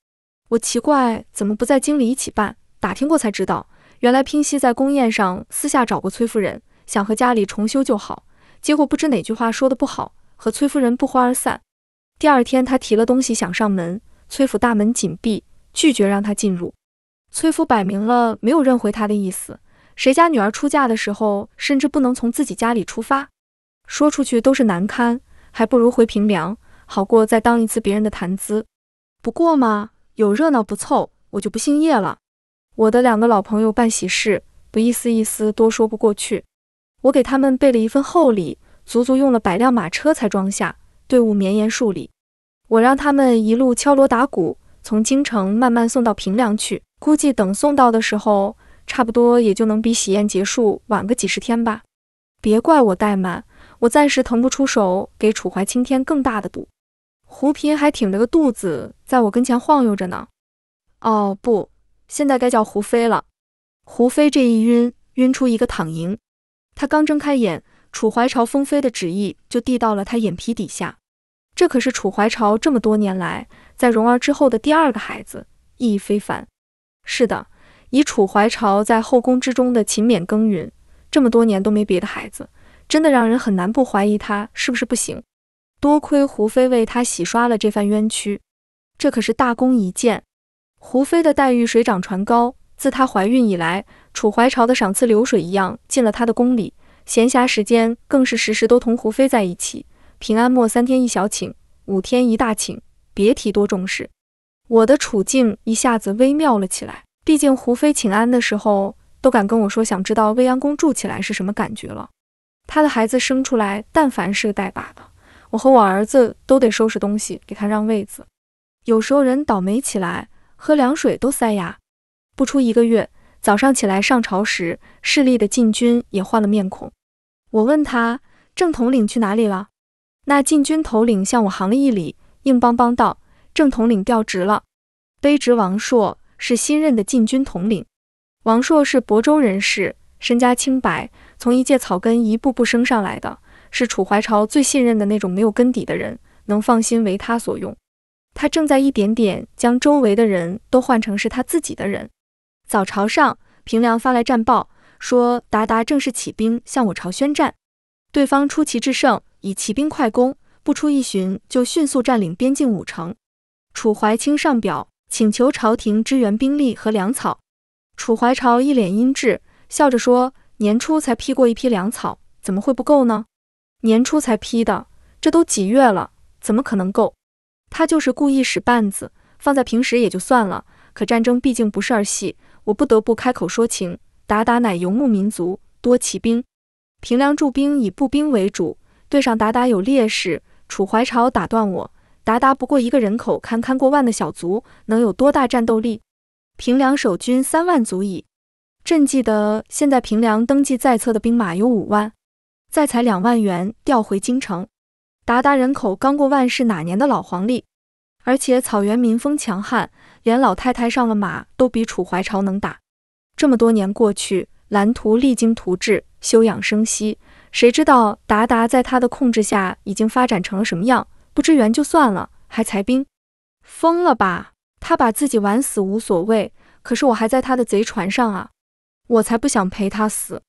我奇怪，怎么不在京里一起办？打听过才知道，原来平西在宫宴上私下找过崔夫人，想和家里重修旧好，结果不知哪句话说的不好。和崔夫人不欢而散。第二天，他提了东西想上门，崔府大门紧闭，拒绝让他进入。崔夫摆明了没有认回他的意思。谁家女儿出嫁的时候，甚至不能从自己家里出发，说出去都是难堪，还不如回平凉，好过再当一次别人的谈资。不过嘛，有热闹不凑，我就不姓叶了。我的两个老朋友办喜事，不一丝一丝多说不过去，我给他们备了一份厚礼。足足用了百辆马车才装下，队伍绵延数里。我让他们一路敲锣打鼓，从京城慢慢送到平凉去。估计等送到的时候，差不多也就能比喜宴结束晚个几十天吧。别怪我怠慢，我暂时腾不出手给楚怀青添更大的堵。胡嫔还挺着个肚子在我跟前晃悠着呢。哦不，现在该叫胡飞了。胡飞这一晕，晕出一个躺赢。他刚睁开眼。楚怀朝封妃的旨意就递到了他眼皮底下，这可是楚怀朝这么多年来在蓉儿之后的第二个孩子，意义非凡。是的，以楚怀朝在后宫之中的勤勉耕耘，这么多年都没别的孩子，真的让人很难不怀疑他是不是不行。多亏胡妃为他洗刷了这番冤屈，这可是大功一件。胡妃的待遇水涨船高，自她怀孕以来，楚怀朝的赏赐流水一样进了她的宫里。闲暇时间更是时时都同胡飞在一起，平安末三天一小请，五天一大请，别提多重视。我的处境一下子微妙了起来，毕竟胡飞请安的时候都敢跟我说，想知道未央宫住起来是什么感觉了。他的孩子生出来，但凡是个带把的，我和我儿子都得收拾东西给他让位子。有时候人倒霉起来，喝凉水都塞牙。不出一个月。早上起来上朝时，势力的禁军也换了面孔。我问他：“郑统领去哪里了？”那禁军头领向我行了一礼，硬邦邦道：“郑统领调职了，卑职王硕是新任的禁军统领。王硕是亳州人士，身家清白，从一介草根一步步升上来的，是楚怀朝最信任的那种没有根底的人，能放心为他所用。他正在一点点将周围的人都换成是他自己的人。”早朝上，平凉发来战报，说达达正式起兵向我朝宣战。对方出奇制胜，以骑兵快攻，不出一旬就迅速占领边境五城。楚怀清上表请求朝廷支援兵力和粮草。楚怀朝一脸阴鸷，笑着说：“年初才批过一批粮草，怎么会不够呢？年初才批的，这都几月了，怎么可能够？他就是故意使绊子。放在平时也就算了，可战争毕竟不是儿戏。”我不得不开口说情。鞑靼乃游牧民族，多骑兵；平凉驻兵以步兵为主，对上鞑靼有劣势。楚怀朝打断我：“鞑靼不过一个人口堪堪过万的小族，能有多大战斗力？平凉守军三万足矣。朕记得现在平凉登记在册的兵马有五万，再裁两万元调回京城。鞑靼人口刚过万是哪年的老黄历？而且草原民风强悍。”连老太太上了马都比楚怀朝能打。这么多年过去，蓝图励精图治，休养生息。谁知道达达在他的控制下已经发展成了什么样？不知援就算了，还裁兵，疯了吧？他把自己玩死无所谓，可是我还在他的贼船上啊！我才不想陪他死。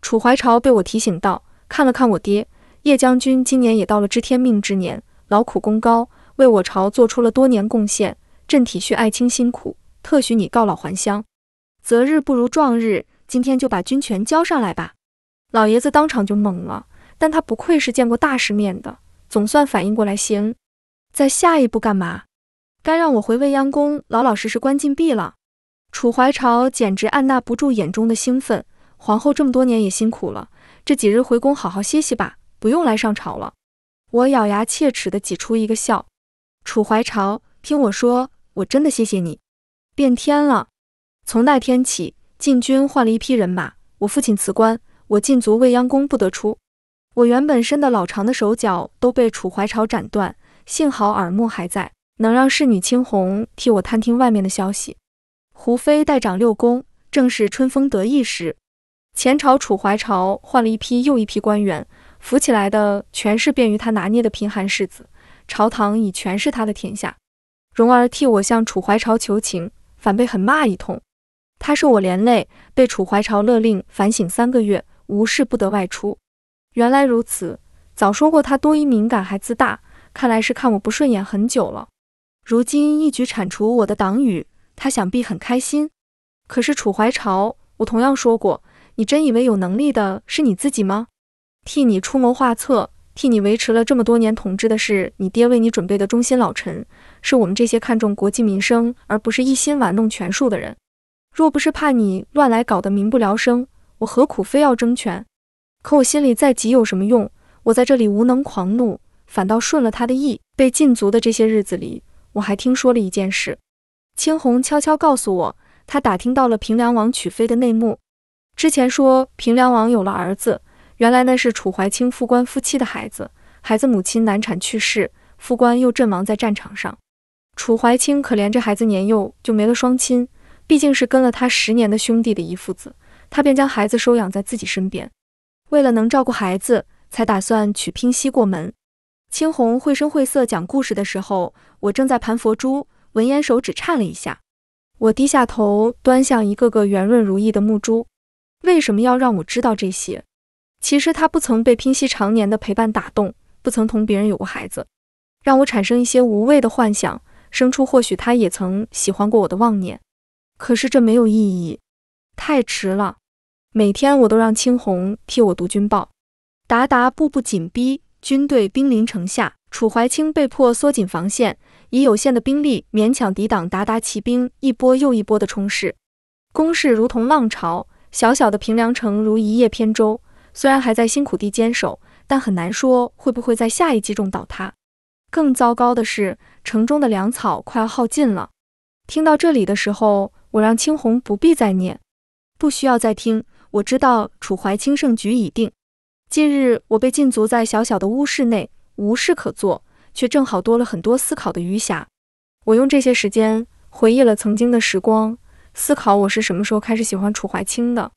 楚怀朝被我提醒道，看了看我爹叶将军，今年也到了知天命之年，劳苦功高，为我朝做出了多年贡献。朕体恤爱卿辛苦，特许你告老还乡。择日不如撞日，今天就把军权交上来吧。老爷子当场就懵了，但他不愧是见过大世面的，总算反应过来谢恩。再下一步干嘛？该让我回未央宫老老实实关禁闭了。楚怀朝简直按捺不住眼中的兴奋。皇后这么多年也辛苦了，这几日回宫好好歇息吧，不用来上朝了。我咬牙切齿地挤出一个笑。楚怀朝，听我说。我真的谢谢你。变天了，从那天起，禁军换了一批人马。我父亲辞官，我禁足未央宫不得出。我原本身的老长的手脚都被楚怀朝斩断，幸好耳目还在，能让侍女青红替我探听外面的消息。胡妃代掌六宫，正是春风得意时。前朝楚怀朝换了一批又一批官员，扶起来的全是便于他拿捏的贫寒世子，朝堂已全是他的天下。荣儿替我向楚怀朝求情，反被狠骂一通。他受我连累，被楚怀朝勒令反省三个月，无事不得外出。原来如此，早说过他多疑敏感还自大，看来是看我不顺眼很久了。如今一举铲除我的党羽，他想必很开心。可是楚怀朝，我同样说过，你真以为有能力的是你自己吗？替你出谋划策，替你维持了这么多年统治的是你爹为你准备的忠心老臣。是我们这些看重国计民生，而不是一心玩弄权术的人。若不是怕你乱来搞得民不聊生，我何苦非要争权？可我心里再急有什么用？我在这里无能狂怒，反倒顺了他的意。被禁足的这些日子里，我还听说了一件事：青红悄悄告诉我，他打听到了平凉王娶妃的内幕。之前说平凉王有了儿子，原来那是楚怀清副官夫妻的孩子。孩子母亲难产去世，副官又阵亡在战场上。楚怀清可怜这孩子年幼就没了双亲，毕竟是跟了他十年的兄弟的一父子，他便将孩子收养在自己身边。为了能照顾孩子，才打算娶拼夕过门。青红绘声绘色讲故事的时候，我正在盘佛珠，闻言手指颤了一下。我低下头，端向一个个圆润如意的木珠。为什么要让我知道这些？其实他不曾被拼夕常年的陪伴打动，不曾同别人有过孩子，让我产生一些无谓的幻想。生出或许他也曾喜欢过我的妄念，可是这没有意义，太迟了。每天我都让青红替我读军报。达达步步紧逼，军队兵临城下，楚怀清被迫缩紧防线，以有限的兵力勉强抵挡达达骑兵一波又一波的冲势。攻势如同浪潮，小小的平凉城如一叶扁舟，虽然还在辛苦地坚守，但很难说会不会在下一击中倒塌。更糟糕的是，城中的粮草快要耗尽了。听到这里的时候，我让青红不必再念，不需要再听。我知道楚怀清胜局已定。近日我被禁足在小小的屋室内，无事可做，却正好多了很多思考的余暇。我用这些时间回忆了曾经的时光，思考我是什么时候开始喜欢楚怀清的。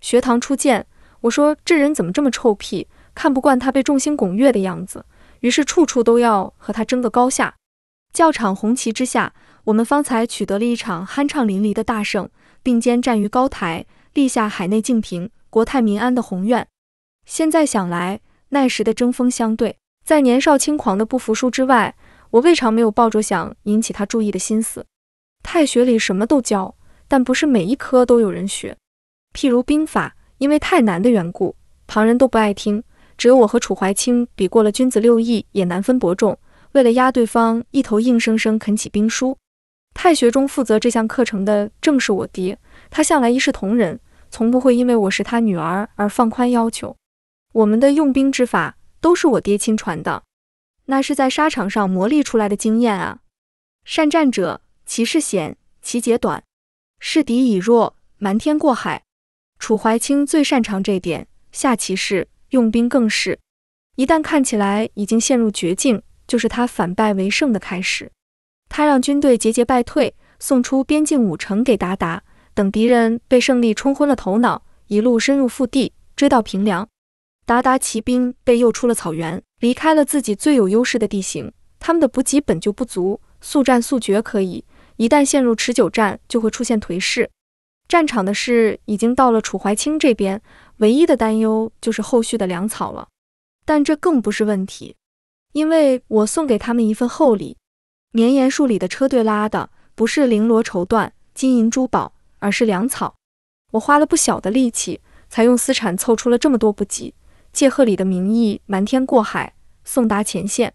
学堂初见，我说这人怎么这么臭屁，看不惯他被众星拱月的样子。于是处处都要和他争个高下。教场红旗之下，我们方才取得了一场酣畅淋漓的大胜，并肩站于高台，立下海内净平、国泰民安的宏愿。现在想来，那时的争锋相对，在年少轻狂的不服输之外，我未尝没有抱着想引起他注意的心思。太学里什么都教，但不是每一科都有人学。譬如兵法，因为太难的缘故，旁人都不爱听。只有我和楚怀清比过了，君子六艺也难分伯仲。为了压对方一头，硬生生啃起兵书。太学中负责这项课程的正是我爹，他向来一视同仁，从不会因为我是他女儿而放宽要求。我们的用兵之法都是我爹亲传的，那是在沙场上磨砺出来的经验啊。善战者，其势险，其节短，视敌以弱，瞒天过海。楚怀清最擅长这点，下棋是。用兵更是，一旦看起来已经陷入绝境，就是他反败为胜的开始。他让军队节节败退，送出边境五城给鞑靼，等敌人被胜利冲昏了头脑，一路深入腹地，追到平凉。鞑靼骑兵被诱出了草原，离开了自己最有优势的地形，他们的补给本就不足，速战速决可以，一旦陷入持久战，就会出现颓势。战场的事已经到了楚怀清这边。唯一的担忧就是后续的粮草了，但这更不是问题，因为我送给他们一份厚礼。绵延数里的车队拉的不是绫罗绸缎、金银珠宝，而是粮草。我花了不小的力气，才用私产凑出了这么多补给，借贺礼的名义瞒天过海送达前线。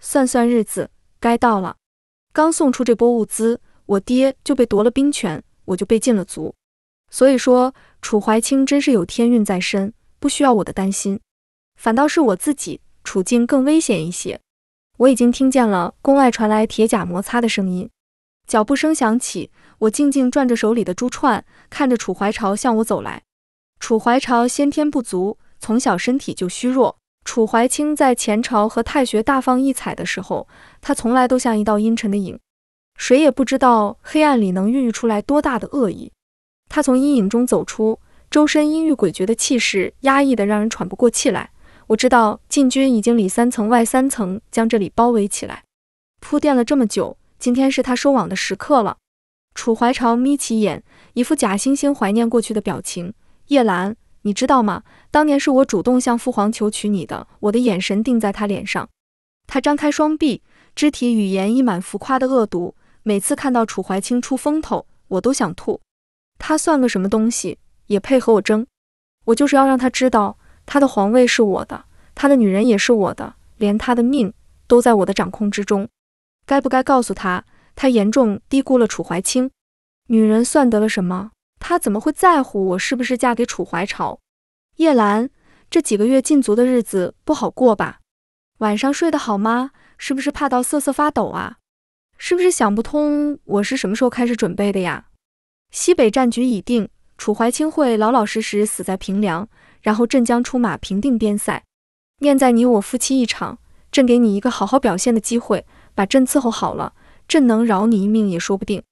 算算日子，该到了。刚送出这波物资，我爹就被夺了兵权，我就被禁了足。所以说。楚怀清真是有天运在身，不需要我的担心，反倒是我自己处境更危险一些。我已经听见了宫外传来铁甲摩擦的声音，脚步声响起。我静静转着手里的珠串，看着楚怀朝向我走来。楚怀朝先天不足，从小身体就虚弱。楚怀清在前朝和太学大放异彩的时候，他从来都像一道阴沉的影，谁也不知道黑暗里能孕育出来多大的恶意。他从阴影中走出，周身阴郁诡谲的气势，压抑得让人喘不过气来。我知道禁军已经里三层外三层将这里包围起来。铺垫了这么久，今天是他收网的时刻了。楚怀朝眯起眼，一副假惺惺怀念过去的表情。叶兰，你知道吗？当年是我主动向父皇求娶你的。我的眼神定在他脸上，他张开双臂，肢体语言溢满浮夸的恶毒。每次看到楚怀清出风头，我都想吐。他算个什么东西，也配和我争？我就是要让他知道，他的皇位是我的，他的女人也是我的，连他的命都在我的掌控之中。该不该告诉他？他严重低估了楚怀清。女人算得了什么？他怎么会在乎我是不是嫁给楚怀朝？叶兰，这几个月禁足的日子不好过吧？晚上睡得好吗？是不是怕到瑟瑟发抖啊？是不是想不通我是什么时候开始准备的呀？西北战局已定，楚怀清会老老实实死在平凉，然后镇江出马平定边塞。念在你我夫妻一场，朕给你一个好好表现的机会，把朕伺候好了，朕能饶你一命也说不定。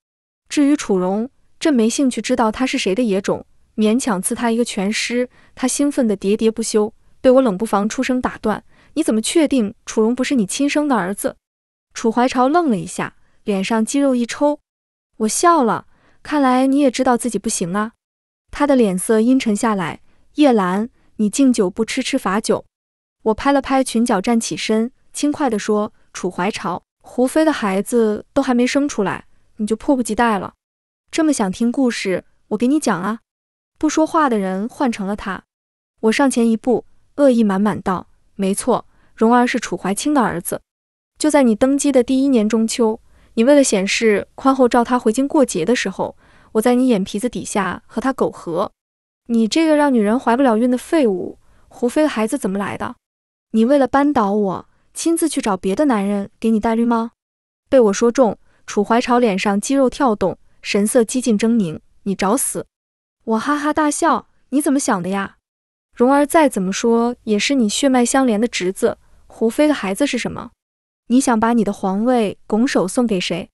至于楚荣，朕没兴趣知道他是谁的野种，勉强赐他一个全尸。他兴奋的喋喋不休，被我冷不防出声打断。你怎么确定楚荣不是你亲生的儿子？楚怀朝愣了一下，脸上肌肉一抽。我笑了。看来你也知道自己不行啊，他的脸色阴沉下来。叶兰，你敬酒不吃吃罚酒。我拍了拍裙角，站起身，轻快地说：“楚怀朝，胡飞的孩子都还没生出来，你就迫不及待了？这么想听故事，我给你讲啊。”不说话的人换成了他，我上前一步，恶意满满道：“没错，荣儿是楚怀清的儿子，就在你登基的第一年中秋。”你为了显示宽厚，召他回京过节的时候，我在你眼皮子底下和他苟合，你这个让女人怀不了孕的废物，胡飞的孩子怎么来的？你为了扳倒我，亲自去找别的男人给你戴绿帽？被我说中，楚怀朝脸上肌肉跳动，神色几近狰狞，你找死！我哈哈大笑，你怎么想的呀？蓉儿再怎么说也是你血脉相连的侄子，胡飞的孩子是什么？你想把你的皇位拱手送给谁？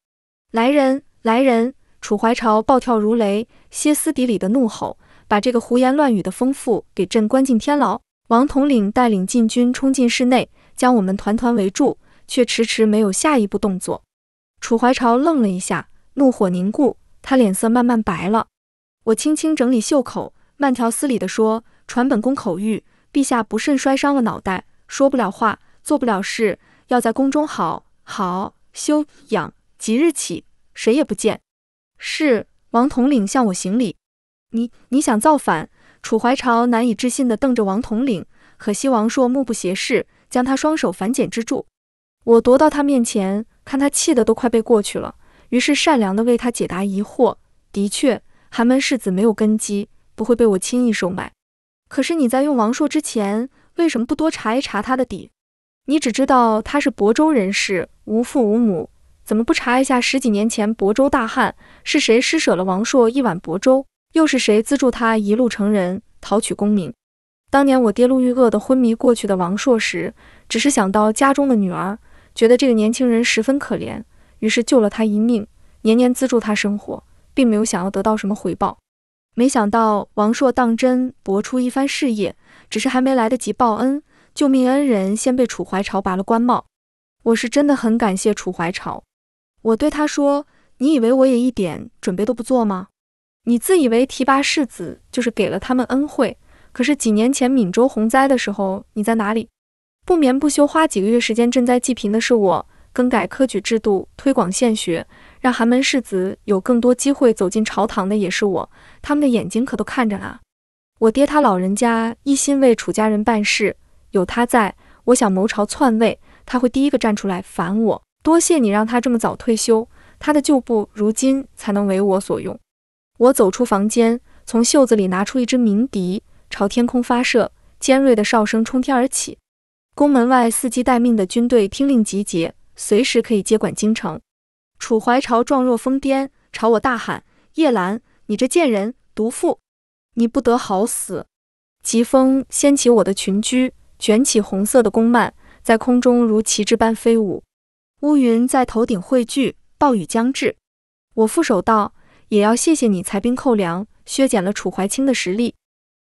来人，来人！楚怀朝暴跳如雷，歇斯底里的怒吼：“把这个胡言乱语的疯妇给朕关进天牢！”王统领带领禁军冲进室内，将我们团团围住，却迟迟没有下一步动作。楚怀朝愣了一下，怒火凝固，他脸色慢慢白了。我轻轻整理袖口，慢条斯理地说：“传本宫口谕，陛下不慎摔伤了脑袋，说不了话，做不了事。”要在宫中好好休养，即日起谁也不见。是王统领向我行礼。你你想造反？楚怀朝难以置信地瞪着王统领。可惜王朔目不斜视，将他双手反剪之住。我踱到他面前，看他气得都快背过去了，于是善良地为他解答疑惑。的确，寒门世子没有根基，不会被我轻易收买。可是你在用王朔之前，为什么不多查一查他的底？你只知道他是亳州人士，无父无母，怎么不查一下十几年前亳州大旱，是谁施舍了王朔一碗亳州，又是谁资助他一路成人，考取功名？当年我爹路遇饿得昏迷过去的王朔时，只是想到家中的女儿，觉得这个年轻人十分可怜，于是救了他一命，年年资助他生活，并没有想要得到什么回报。没想到王朔当真博出一番事业，只是还没来得及报恩。救命恩人先被楚怀朝拔了官帽，我是真的很感谢楚怀朝。我对他说：“你以为我也一点准备都不做吗？你自以为提拔世子就是给了他们恩惠，可是几年前闽州洪灾的时候，你在哪里？不眠不休花几个月时间赈灾济贫的是我，更改科举制度、推广县学，让寒门世子有更多机会走进朝堂的也是我。他们的眼睛可都看着呢。我爹他老人家一心为楚家人办事。”有他在，我想谋朝篡位，他会第一个站出来反我。多谢你让他这么早退休，他的旧部如今才能为我所用。我走出房间，从袖子里拿出一支鸣笛，朝天空发射，尖锐的哨声冲天而起。宫门外伺机待命的军队听令集结，随时可以接管京城。楚怀朝状若疯癫，朝我大喊：“叶兰，你这贱人，毒妇，你不得好死！”疾风掀起我的裙裾。卷起红色的弓幔，在空中如旗帜般飞舞。乌云在头顶汇聚，暴雨将至。我副手道：“也要谢谢你裁兵扣粮，削减了楚怀清的实力。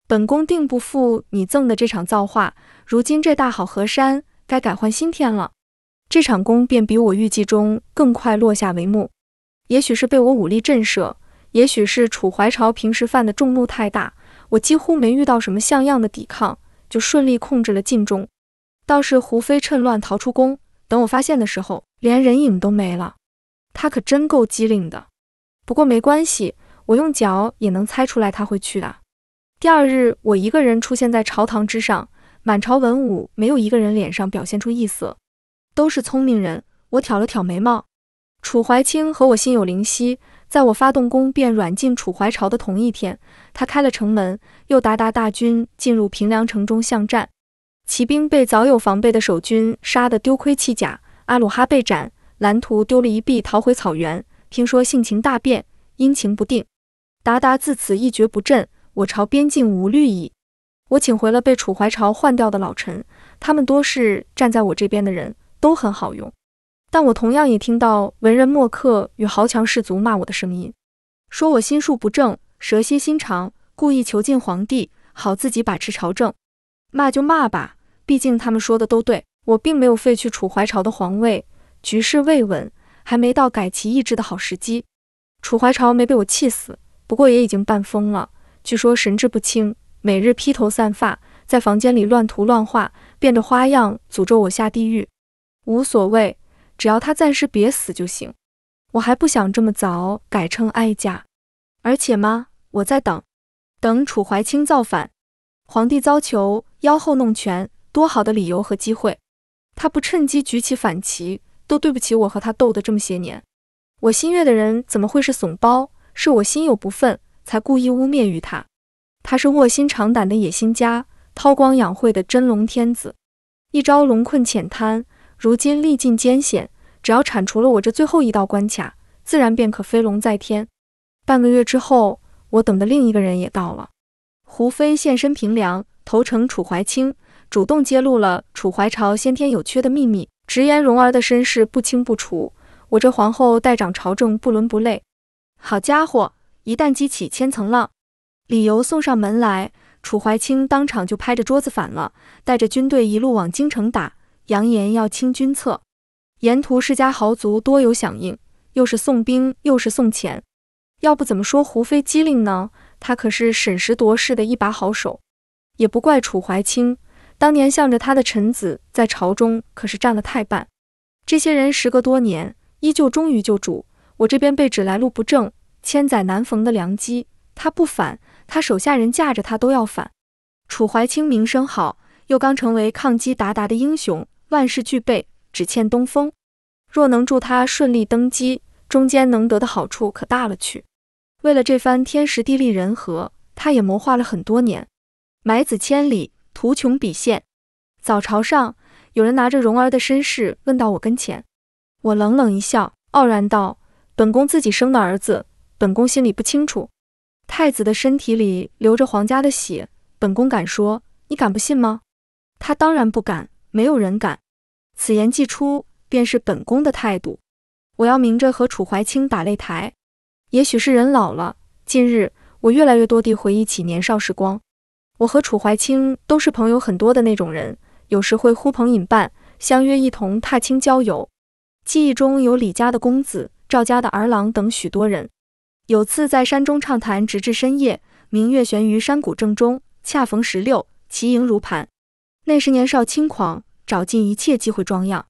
本宫定不负你赠的这场造化。如今这大好河山，该改换新天了。”这场功便比我预计中更快落下帷幕。也许是被我武力震慑，也许是楚怀朝平时犯的众怒太大，我几乎没遇到什么像样的抵抗。就顺利控制了晋中。倒是胡飞趁乱逃出宫。等我发现的时候，连人影都没了。他可真够机灵的。不过没关系，我用脚也能猜出来他会去的。第二日，我一个人出现在朝堂之上，满朝文武没有一个人脸上表现出异色，都是聪明人。我挑了挑眉毛，楚怀清和我心有灵犀。在我发动攻，便软禁楚怀朝的同一天，他开了城门，又达达大军进入平凉城中巷战，骑兵被早有防备的守军杀得丢盔弃甲，阿鲁哈被斩，蓝图丢了一臂逃回草原，听说性情大变，阴晴不定。达达自此一蹶不振，我朝边境无虑矣。我请回了被楚怀朝换掉的老臣，他们多是站在我这边的人，都很好用。但我同样也听到文人墨客与豪强士族骂我的声音，说我心术不正，蛇蝎心肠，故意囚禁皇帝，好自己把持朝政。骂就骂吧，毕竟他们说的都对。我并没有废去楚怀朝的皇位，局势未稳，还没到改旗易帜的好时机。楚怀朝没被我气死，不过也已经半疯了，据说神志不清，每日披头散发，在房间里乱涂乱画，变着花样诅咒我下地狱。无所谓。只要他暂时别死就行，我还不想这么早改称哀家。而且嘛，我在等，等楚怀清造反，皇帝遭囚，妖后弄权，多好的理由和机会，他不趁机举起反旗，都对不起我和他斗的这么些年。我心悦的人怎么会是怂包？是我心有不忿，才故意污蔑于他。他是卧薪尝胆的野心家，韬光养晦的真龙天子，一朝龙困浅滩。如今历尽艰险，只要铲除了我这最后一道关卡，自然便可飞龙在天。半个月之后，我等的另一个人也到了。胡飞现身平凉，投诚楚怀清，主动揭露了楚怀朝先天有缺的秘密，直言容儿的身世不清不楚，我这皇后代掌朝政不伦不类。好家伙，一旦激起千层浪，理由送上门来，楚怀清当场就拍着桌子反了，带着军队一路往京城打。扬言要清君侧，沿途世家豪族多有响应，又是送兵又是送钱，要不怎么说胡飞机灵呢？他可是审时度势的一把好手。也不怪楚怀清，当年向着他的臣子在朝中可是占了太半，这些人时隔多年依旧忠于旧主。我这边被指来路不正，千载难逢的良机，他不反，他手下人架着他都要反。楚怀清名声好，又刚成为抗击鞑靼的英雄。万事俱备，只欠东风。若能助他顺利登基，中间能得的好处可大了去。为了这番天时地利人和，他也谋划了很多年，埋子千里，图穷匕现。早朝上，有人拿着荣儿的身世问到我跟前，我冷冷一笑，傲然道：“本宫自己生的儿子，本宫心里不清楚。太子的身体里流着皇家的血，本宫敢说，你敢不信吗？”他当然不敢。没有人敢。此言既出，便是本宫的态度。我要明着和楚怀清打擂台。也许是人老了，近日我越来越多地回忆起年少时光。我和楚怀清都是朋友很多的那种人，有时会呼朋引伴，相约一同踏青郊游。记忆中有李家的公子、赵家的儿郎等许多人。有次在山中畅谈，直至深夜，明月悬于山谷正中，恰逢十六，其影如盘。那时年少轻狂。找尽一切机会装样。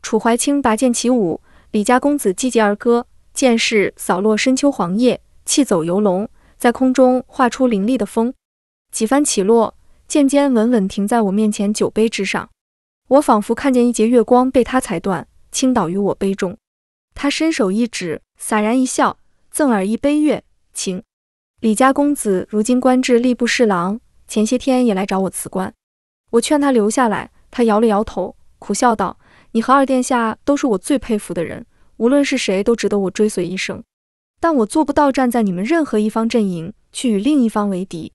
楚怀清拔剑起舞，李家公子击节而歌，剑势扫落深秋黄叶，气走游龙，在空中画出凌厉的风。几番起落，剑尖稳稳停在我面前酒杯之上。我仿佛看见一截月光被他踩断，倾倒于我杯中。他伸手一指，洒然一笑，赠尔一杯月情。李家公子如今官至吏部侍郎，前些天也来找我辞官，我劝他留下来。他摇了摇头，苦笑道：“你和二殿下都是我最佩服的人，无论是谁都值得我追随一生。但我做不到站在你们任何一方阵营，去与另一方为敌。”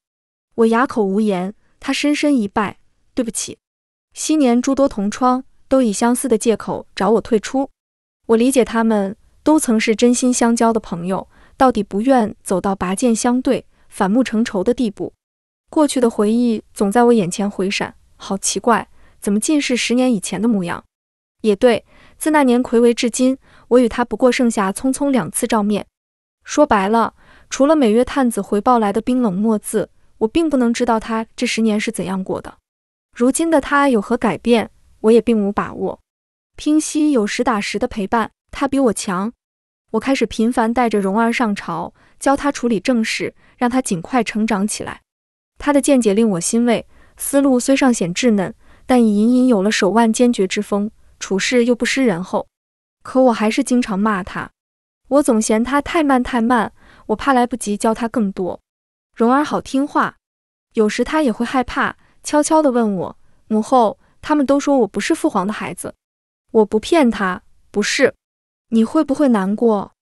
我哑口无言。他深深一拜：“对不起。”昔年诸多同窗，都以相似的借口找我退出。我理解，他们都曾是真心相交的朋友，到底不愿走到拔剑相对、反目成仇的地步。过去的回忆总在我眼前回闪，好奇怪。怎么尽是十年以前的模样？也对，自那年魁为至今，我与他不过剩下匆匆两次照面。说白了，除了每月探子回报来的冰冷墨字，我并不能知道他这十年是怎样过的。如今的他有何改变，我也并无把握。平息有实打实的陪伴，他比我强。我开始频繁带着荣儿上朝，教他处理政事，让他尽快成长起来。他的见解令我欣慰，思路虽尚显稚嫩。但已隐隐有了手腕坚决之风，处事又不失仁厚。可我还是经常骂他，我总嫌他太慢太慢，我怕来不及教他更多。蓉儿好听话，有时他也会害怕，悄悄地问我母后：“他们都说我不是父皇的孩子。”我不骗他，不是。你会不会难过？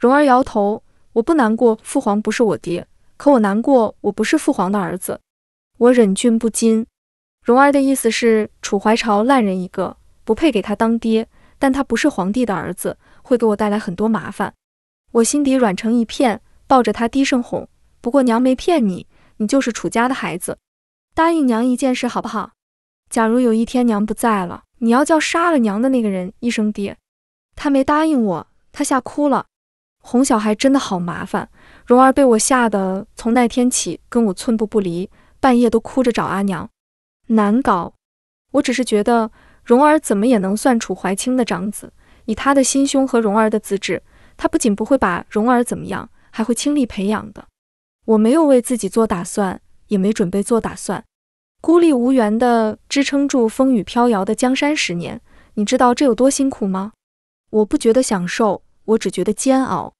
蓉儿摇头：“我不难过，父皇不是我爹，可我难过，我不是父皇的儿子。”我忍俊不禁。荣儿的意思是，楚怀朝烂人一个，不配给他当爹。但他不是皇帝的儿子，会给我带来很多麻烦。我心底软成一片，抱着他低声哄。不过娘没骗你，你就是楚家的孩子。答应娘一件事好不好？假如有一天娘不在了，你要叫杀了娘的那个人一声爹。他没答应我，他吓哭了。哄小孩真的好麻烦。荣儿被我吓得，从那天起跟我寸步不离，半夜都哭着找阿娘。难搞，我只是觉得荣儿怎么也能算楚怀清的长子，以他的心胸和荣儿的资质，他不仅不会把荣儿怎么样，还会倾力培养的。我没有为自己做打算，也没准备做打算，孤立无援的支撑住风雨飘摇的江山十年，你知道这有多辛苦吗？我不觉得享受，我只觉得煎熬。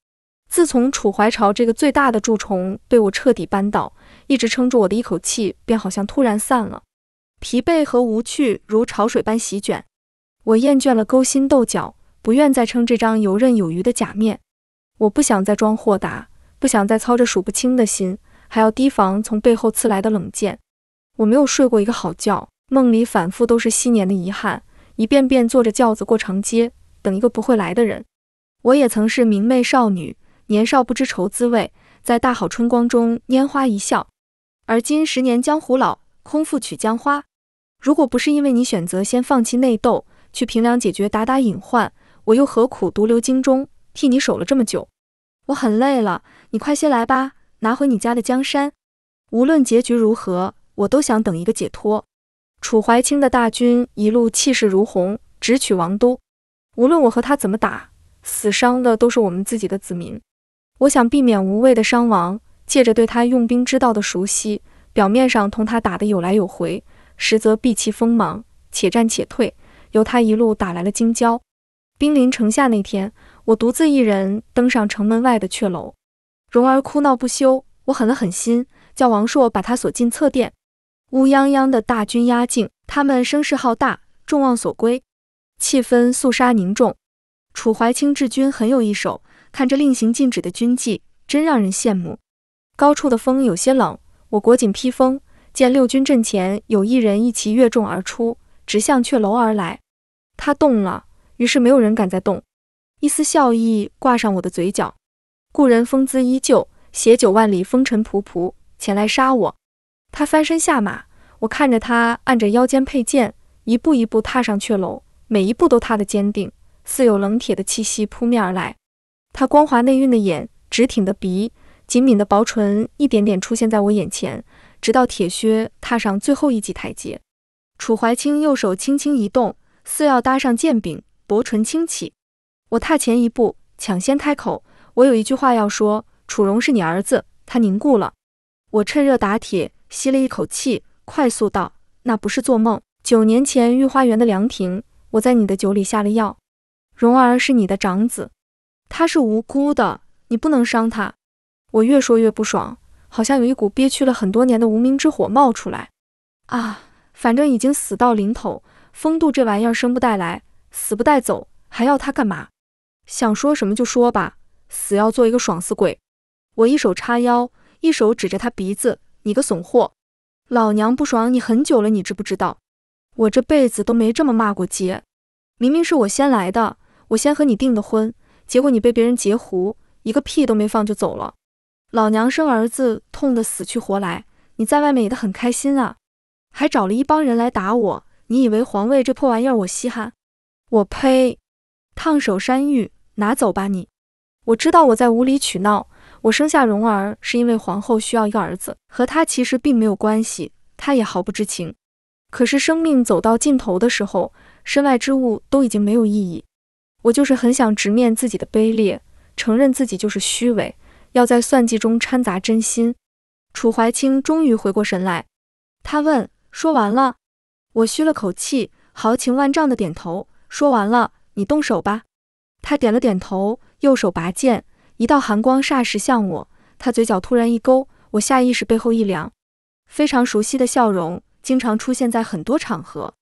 自从楚怀朝这个最大的蛀虫被我彻底扳倒，一直撑住我的一口气便好像突然散了。疲惫和无趣如潮水般席卷，我厌倦了勾心斗角，不愿再撑这张游刃有余的假面。我不想再装豁达，不想再操着数不清的心，还要提防从背后刺来的冷箭。我没有睡过一个好觉，梦里反复都是昔年的遗憾，一遍遍坐着轿子过长街，等一个不会来的人。我也曾是明媚少女，年少不知愁滋味，在大好春光中拈花一笑。而今十年江湖老，空腹取江花。如果不是因为你选择先放弃内斗，去平凉解决打打隐患，我又何苦独留京中替你守了这么久？我很累了，你快些来吧，拿回你家的江山。无论结局如何，我都想等一个解脱。楚怀清的大军一路气势如虹，直取王都。无论我和他怎么打，死伤的都是我们自己的子民。我想避免无谓的伤亡，借着对他用兵之道的熟悉，表面上同他打得有来有回。实则避其锋芒，且战且退。由他一路打来了京郊，兵临城下那天，我独自一人登上城门外的阙楼。蓉儿哭闹不休，我狠了狠心，叫王朔把他锁进侧殿。乌泱泱的大军压境，他们声势浩大，众望所归，气氛肃杀凝重。楚怀清治军很有一手，看这令行禁止的军纪，真让人羡慕。高处的风有些冷，我裹紧披风。见六军阵前有一人一骑越众而出，直向雀楼而来。他动了，于是没有人敢再动。一丝笑意挂上我的嘴角，故人风姿依旧，携九万里，风尘仆仆前来杀我。他翻身下马，我看着他按着腰间佩剑，一步一步踏上雀楼，每一步都踏得坚定，似有冷铁的气息扑面而来。他光滑内蕴的眼，直挺的鼻，紧抿的薄唇，一点点出现在我眼前。直到铁靴踏上最后一级台阶，楚怀清右手轻轻一动，似要搭上剑柄，薄唇轻启。我踏前一步，抢先开口：“我有一句话要说，楚荣是你儿子，他凝固了。”我趁热打铁，吸了一口气，快速道：“那不是做梦。九年前御花园的凉亭，我在你的酒里下了药。荣儿是你的长子，他是无辜的，你不能伤他。”我越说越不爽。好像有一股憋屈了很多年的无名之火冒出来，啊，反正已经死到临头，风度这玩意儿生不带来，死不带走，还要它干嘛？想说什么就说吧，死要做一个爽死鬼。我一手叉腰，一手指着他鼻子：“你个怂货，老娘不爽你很久了，你知不知道？我这辈子都没这么骂过街。明明是我先来的，我先和你订的婚，结果你被别人截胡，一个屁都没放就走了。”老娘生儿子，痛得死去活来。你在外面野得很开心啊，还找了一帮人来打我。你以为皇位这破玩意儿我稀罕？我呸！烫手山芋，拿走吧你。我知道我在无理取闹。我生下荣儿是因为皇后需要一个儿子，和她其实并没有关系，她也毫不知情。可是生命走到尽头的时候，身外之物都已经没有意义。我就是很想直面自己的卑劣，承认自己就是虚伪。要在算计中掺杂真心。楚怀清终于回过神来，他问：“说完了？”我吁了口气，豪情万丈的点头：“说完了，你动手吧。”他点了点头，右手拔剑，一道寒光霎时向我。他嘴角突然一勾，我下意识背后一凉。非常熟悉的笑容，经常出现在很多场合，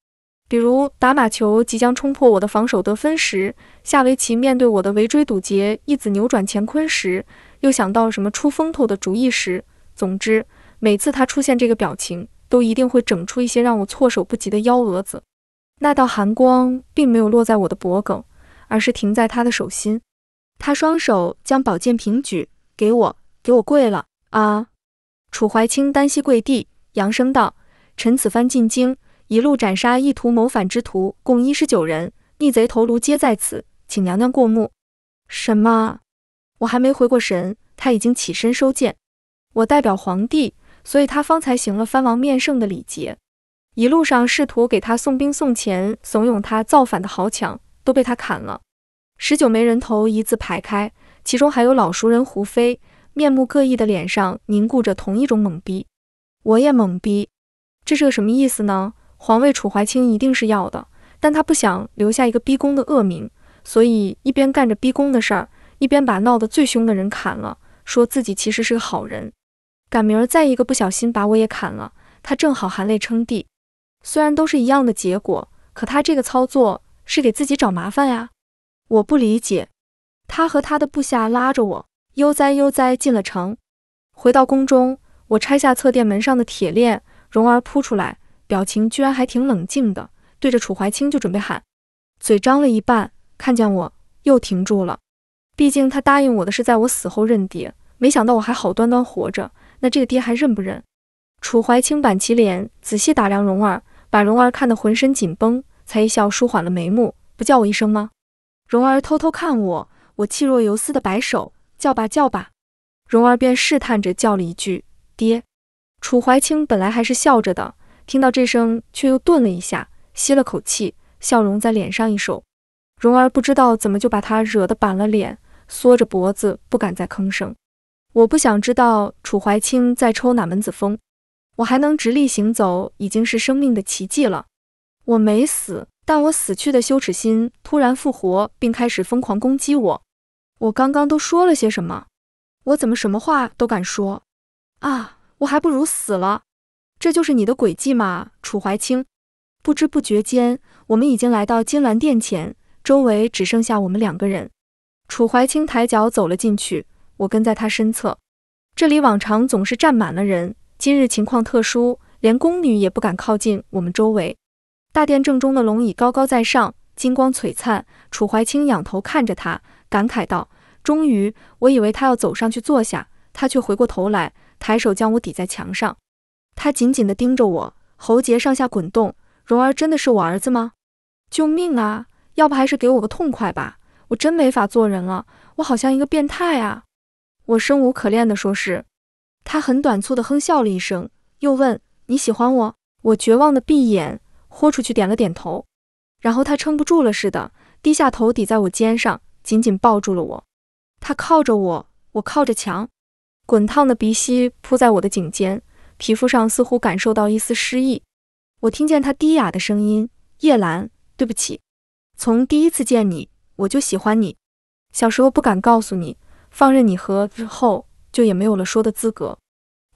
比如打马球即将冲破我的防守得分时，下围棋面对我的围追堵截一子扭转乾坤时。又想到什么出风头的主意时，总之每次他出现这个表情，都一定会整出一些让我措手不及的幺蛾子。那道寒光并没有落在我的脖颈，而是停在他的手心。他双手将宝剑平举，给我，给我跪了啊！楚怀清单膝跪地，扬声道：“臣此番进京，一路斩杀意图谋反之徒共一十九人，逆贼头颅皆在此，请娘娘过目。”什么？我还没回过神，他已经起身收剑。我代表皇帝，所以他方才行了藩王面圣的礼节。一路上试图给他送兵送钱、怂恿他造反的豪强，都被他砍了。十九枚人头一字排开，其中还有老熟人胡飞，面目各异的脸上凝固着同一种懵逼。我也懵逼，这是个什么意思呢？皇位楚怀清一定是要的，但他不想留下一个逼宫的恶名，所以一边干着逼宫的事儿。一边把闹得最凶的人砍了，说自己其实是个好人，赶明儿再一个不小心把我也砍了，他正好含泪称帝。虽然都是一样的结果，可他这个操作是给自己找麻烦呀！我不理解，他和他的部下拉着我悠哉悠哉进了城，回到宫中，我拆下侧殿门上的铁链，荣儿扑出来，表情居然还挺冷静的，对着楚怀清就准备喊，嘴张了一半，看见我又停住了。毕竟他答应我的是在我死后认爹，没想到我还好端端活着，那这个爹还认不认？楚怀清板起脸，仔细打量蓉儿，把蓉儿看得浑身紧绷，才一笑舒缓了眉目。不叫我一声吗？蓉儿偷偷看我，我气若游丝的摆手，叫吧叫吧。蓉儿便试探着叫了一句：“爹。”楚怀清本来还是笑着的，听到这声，却又顿了一下，吸了口气，笑容在脸上一收。蓉儿不知道怎么就把他惹得板了脸。缩着脖子，不敢再吭声。我不想知道楚怀清在抽哪门子风。我还能直立行走，已经是生命的奇迹了。我没死，但我死去的羞耻心突然复活，并开始疯狂攻击我。我刚刚都说了些什么？我怎么什么话都敢说？啊！我还不如死了。这就是你的诡计吗，楚怀清？不知不觉间，我们已经来到金銮殿前，周围只剩下我们两个人。楚怀清抬脚走了进去，我跟在他身侧。这里往常总是站满了人，今日情况特殊，连宫女也不敢靠近我们周围。大殿正中的龙椅高高在上，金光璀璨。楚怀清仰头看着他，感慨道：“终于……”我以为他要走上去坐下，他却回过头来，抬手将我抵在墙上。他紧紧地盯着我，喉结上下滚动：“荣儿真的是我儿子吗？救命啊！要不还是给我个痛快吧。”我真没法做人了，我好像一个变态啊！我生无可恋的说：“是。”他很短促的哼笑了一声，又问：“你喜欢我？”我绝望的闭眼，豁出去点了点头。然后他撑不住了似的，低下头抵在我肩上，紧紧抱住了我。他靠着我，我靠着墙，滚烫的鼻息扑在我的颈间，皮肤上似乎感受到一丝诗意。我听见他低哑的声音：“叶兰，对不起，从第一次见你。”我就喜欢你，小时候不敢告诉你，放任你和之后就也没有了说的资格。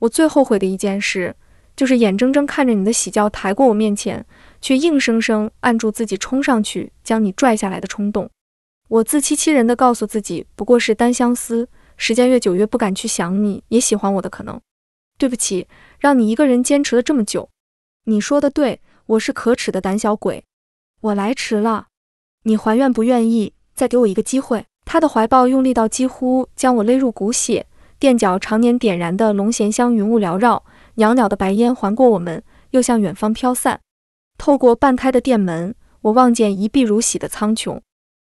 我最后悔的一件事，就是眼睁睁看着你的喜轿抬过我面前，却硬生生按住自己冲上去将你拽下来的冲动。我自欺欺人的告诉自己，不过是单相思，时间越久越不敢去想你也喜欢我的可能。对不起，让你一个人坚持了这么久。你说的对，我是可耻的胆小鬼，我来迟了。你还愿不愿意再给我一个机会？他的怀抱用力到几乎将我勒入骨血，垫脚常年点燃的龙涎香云雾缭绕，袅袅的白烟环过我们，又向远方飘散。透过半开的殿门，我望见一碧如洗的苍穹。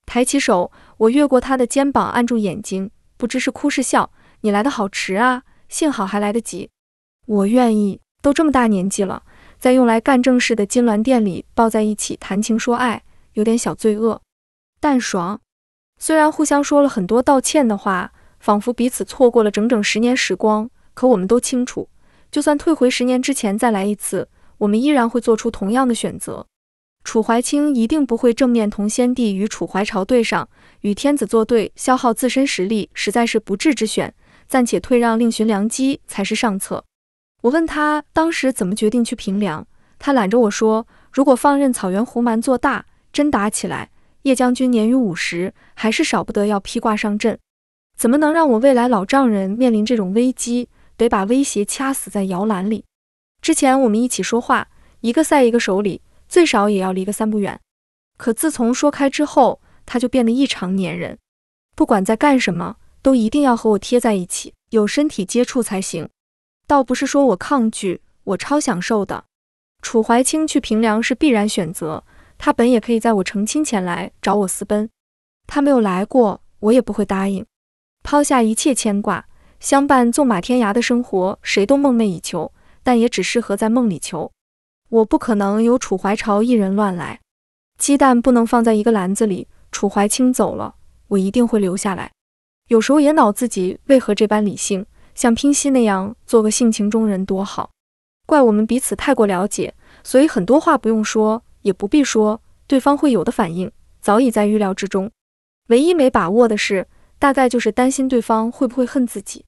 抬起手，我越过他的肩膀，按住眼睛，不知是哭是笑。你来的好迟啊，幸好还来得及。我愿意，都这么大年纪了，在用来干正事的金銮殿里抱在一起谈情说爱。有点小罪恶，但爽。虽然互相说了很多道歉的话，仿佛彼此错过了整整十年时光，可我们都清楚，就算退回十年之前再来一次，我们依然会做出同样的选择。楚怀清一定不会正面同先帝与楚怀朝对上，与天子作对，消耗自身实力，实在是不智之选。暂且退让，另寻良机才是上策。我问他当时怎么决定去平凉，他揽着我说，如果放任草原胡蛮做大。真打起来，叶将军年逾五十，还是少不得要披挂上阵。怎么能让我未来老丈人面临这种危机？得把威胁掐死在摇篮里。之前我们一起说话，一个赛一个手里，最少也要离个三步远。可自从说开之后，他就变得异常粘人，不管在干什么，都一定要和我贴在一起，有身体接触才行。倒不是说我抗拒，我超享受的。楚怀清去平凉是必然选择。他本也可以在我成亲前来找我私奔，他没有来过，我也不会答应。抛下一切牵挂，相伴纵马天涯的生活，谁都梦寐以求，但也只适合在梦里求。我不可能由楚怀朝一人乱来，鸡蛋不能放在一个篮子里。楚怀清走了，我一定会留下来。有时候也恼自己为何这般理性，像拼夕那样做个性情中人多好。怪我们彼此太过了解，所以很多话不用说。也不必说，对方会有的反应早已在预料之中，唯一没把握的是，大概就是担心对方会不会恨自己。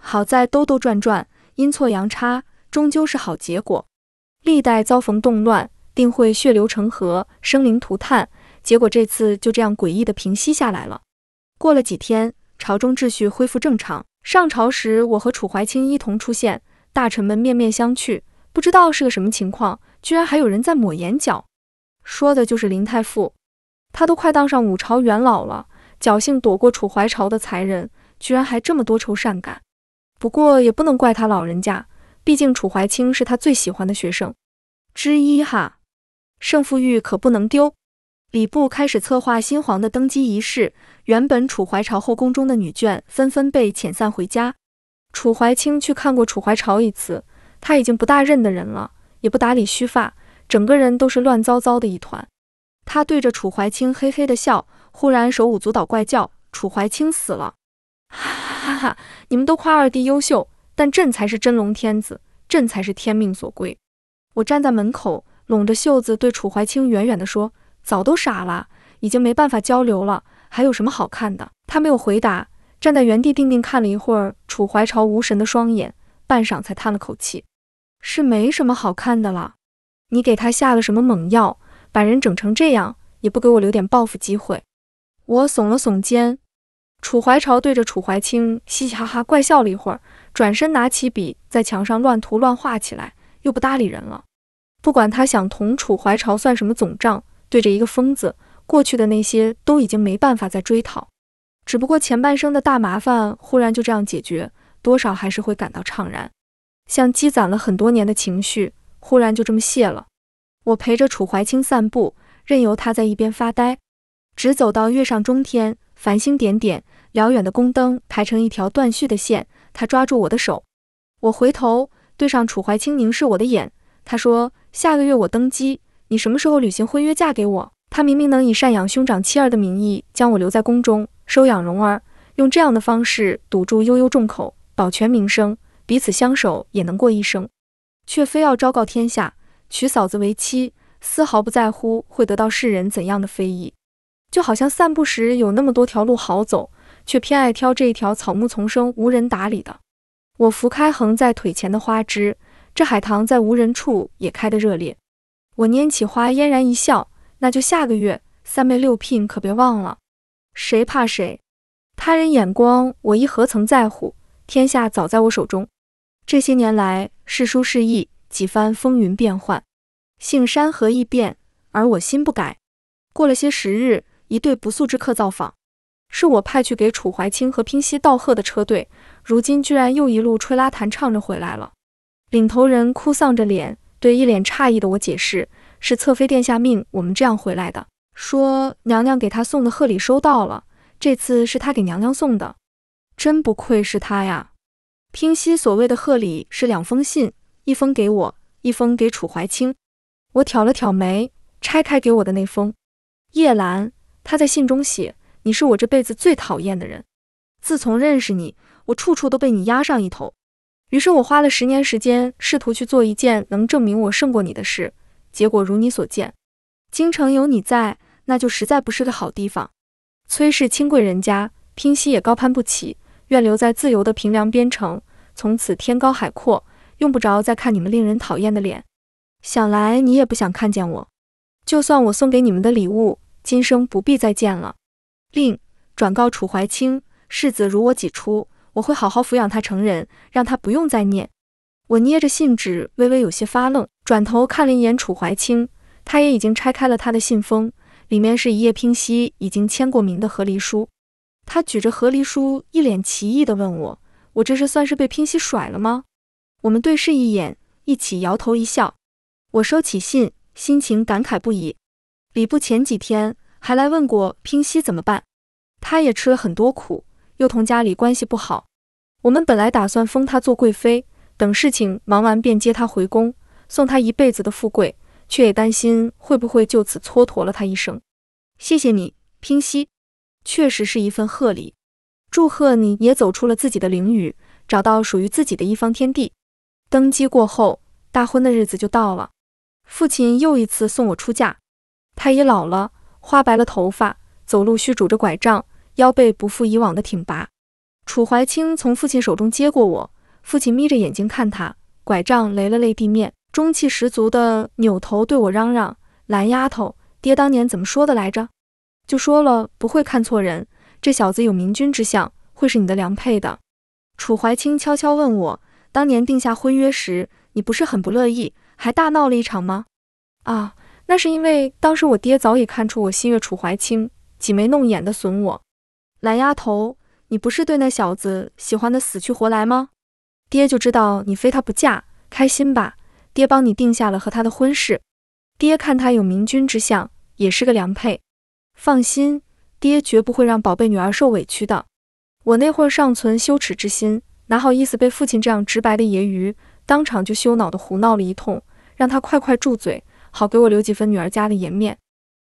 好在兜兜转转，阴错阳差，终究是好结果。历代遭逢动乱，定会血流成河，生灵涂炭，结果这次就这样诡异的平息下来了。过了几天，朝中秩序恢复正常。上朝时，我和楚怀清一同出现，大臣们面面相觑。不知道是个什么情况，居然还有人在抹眼角。说的就是林太傅，他都快当上五朝元老了，侥幸躲过楚怀朝的才人，居然还这么多愁善感。不过也不能怪他老人家，毕竟楚怀清是他最喜欢的学生之一哈。胜负欲可不能丢。礼部开始策划新皇的登基仪式，原本楚怀朝后宫中的女眷纷纷被遣散回家。楚怀清去看过楚怀朝一次。他已经不大认得人了，也不打理须发，整个人都是乱糟糟的一团。他对着楚怀清嘿嘿的笑，忽然手舞足蹈怪叫：“楚怀清死了！”哈哈哈！哈你们都夸二弟优秀，但朕才是真龙天子，朕才是天命所归。我站在门口，拢着袖子，对楚怀清远远地说：“早都傻了，已经没办法交流了，还有什么好看的？”他没有回答，站在原地定定看了一会儿楚怀朝无神的双眼。半晌才叹了口气，是没什么好看的了。你给他下了什么猛药，把人整成这样，也不给我留点报复机会。我耸了耸肩。楚怀朝对着楚怀清嘻嘻哈哈怪笑了一会儿，转身拿起笔在墙上乱涂乱画起来，又不搭理人了。不管他想同楚怀朝算什么总账，对着一个疯子，过去的那些都已经没办法再追讨。只不过前半生的大麻烦忽然就这样解决。多少还是会感到怅然，像积攒了很多年的情绪，忽然就这么泄了。我陪着楚怀清散步，任由他在一边发呆，直走到月上中天，繁星点点，辽远的宫灯排成一条断续的线。他抓住我的手，我回头对上楚怀清凝视我的眼，他说：“下个月我登基，你什么时候履行婚约嫁给我？”他明明能以赡养兄长妻儿的名义将我留在宫中，收养荣儿，用这样的方式堵住悠悠众口。保全名声，彼此相守也能过一生，却非要昭告天下娶嫂子为妻，丝毫不在乎会得到世人怎样的非议。就好像散步时有那么多条路好走，却偏爱挑这一条草木丛生、无人打理的。我拂开横在腿前的花枝，这海棠在无人处也开得热烈。我拈起花，嫣然一笑：“那就下个月三妹六聘，可别忘了。谁怕谁？他人眼光，我亦何曾在乎？”天下早在我手中。这些年来，仕书仕意，几番风云变幻，姓山河易变，而我心不改。过了些时日，一对不速之客造访，是我派去给楚怀清和平西道贺的车队，如今居然又一路吹拉弹唱着回来了。领头人哭丧着脸，对一脸诧异的我解释：“是侧妃殿下命我们这样回来的，说娘娘给他送的贺礼收到了，这次是他给娘娘送的。”真不愧是他呀！平西所谓的贺礼是两封信，一封给我，一封给楚怀清。我挑了挑眉，拆开给我的那封。叶兰，他在信中写：“你是我这辈子最讨厌的人。自从认识你，我处处都被你压上一头。于是我花了十年时间，试图去做一件能证明我胜过你的事。结果如你所见，京城有你在，那就实在不是个好地方。崔氏清贵人家，平西也高攀不起。”愿留在自由的平凉边城，从此天高海阔，用不着再看你们令人讨厌的脸。想来你也不想看见我，就算我送给你们的礼物，今生不必再见了。令转告楚怀清，世子如我己出，我会好好抚养他成人，让他不用再念。我捏着信纸，微微有些发愣，转头看了一眼楚怀清，他也已经拆开了他的信封，里面是一叶平息已经签过名的和离书。他举着和离书，一脸奇异地问我：“我这是算是被平夕甩了吗？”我们对视一眼，一起摇头一笑。我收起信，心情感慨不已。礼部前几天还来问过平夕怎么办，他也吃了很多苦，又同家里关系不好。我们本来打算封他做贵妃，等事情忙完便接他回宫，送他一辈子的富贵，却也担心会不会就此蹉跎了他一生。谢谢你，平夕。确实是一份贺礼，祝贺你也走出了自己的囹圄，找到属于自己的一方天地。登基过后，大婚的日子就到了。父亲又一次送我出嫁。太爷老了，花白了头发，走路需拄着拐杖，腰背不复以往的挺拔。楚怀清从父亲手中接过我，父亲眯着眼睛看他，拐杖擂了擂地面，中气十足的扭头对我嚷嚷：“蓝丫头，爹当年怎么说的来着？”就说了不会看错人，这小子有明君之相，会是你的良配的。楚怀清悄悄问我，当年定下婚约时，你不是很不乐意，还大闹了一场吗？啊，那是因为当时我爹早已看出我心悦楚怀清，挤眉弄眼的损我。懒丫头，你不是对那小子喜欢的死去活来吗？爹就知道你非他不嫁，开心吧？爹帮你定下了和他的婚事，爹看他有明君之相，也是个良配。放心，爹绝不会让宝贝女儿受委屈的。我那会儿尚存羞耻之心，哪好意思被父亲这样直白的揶揄，当场就羞恼的胡闹了一通，让他快快住嘴，好给我留几分女儿家的颜面。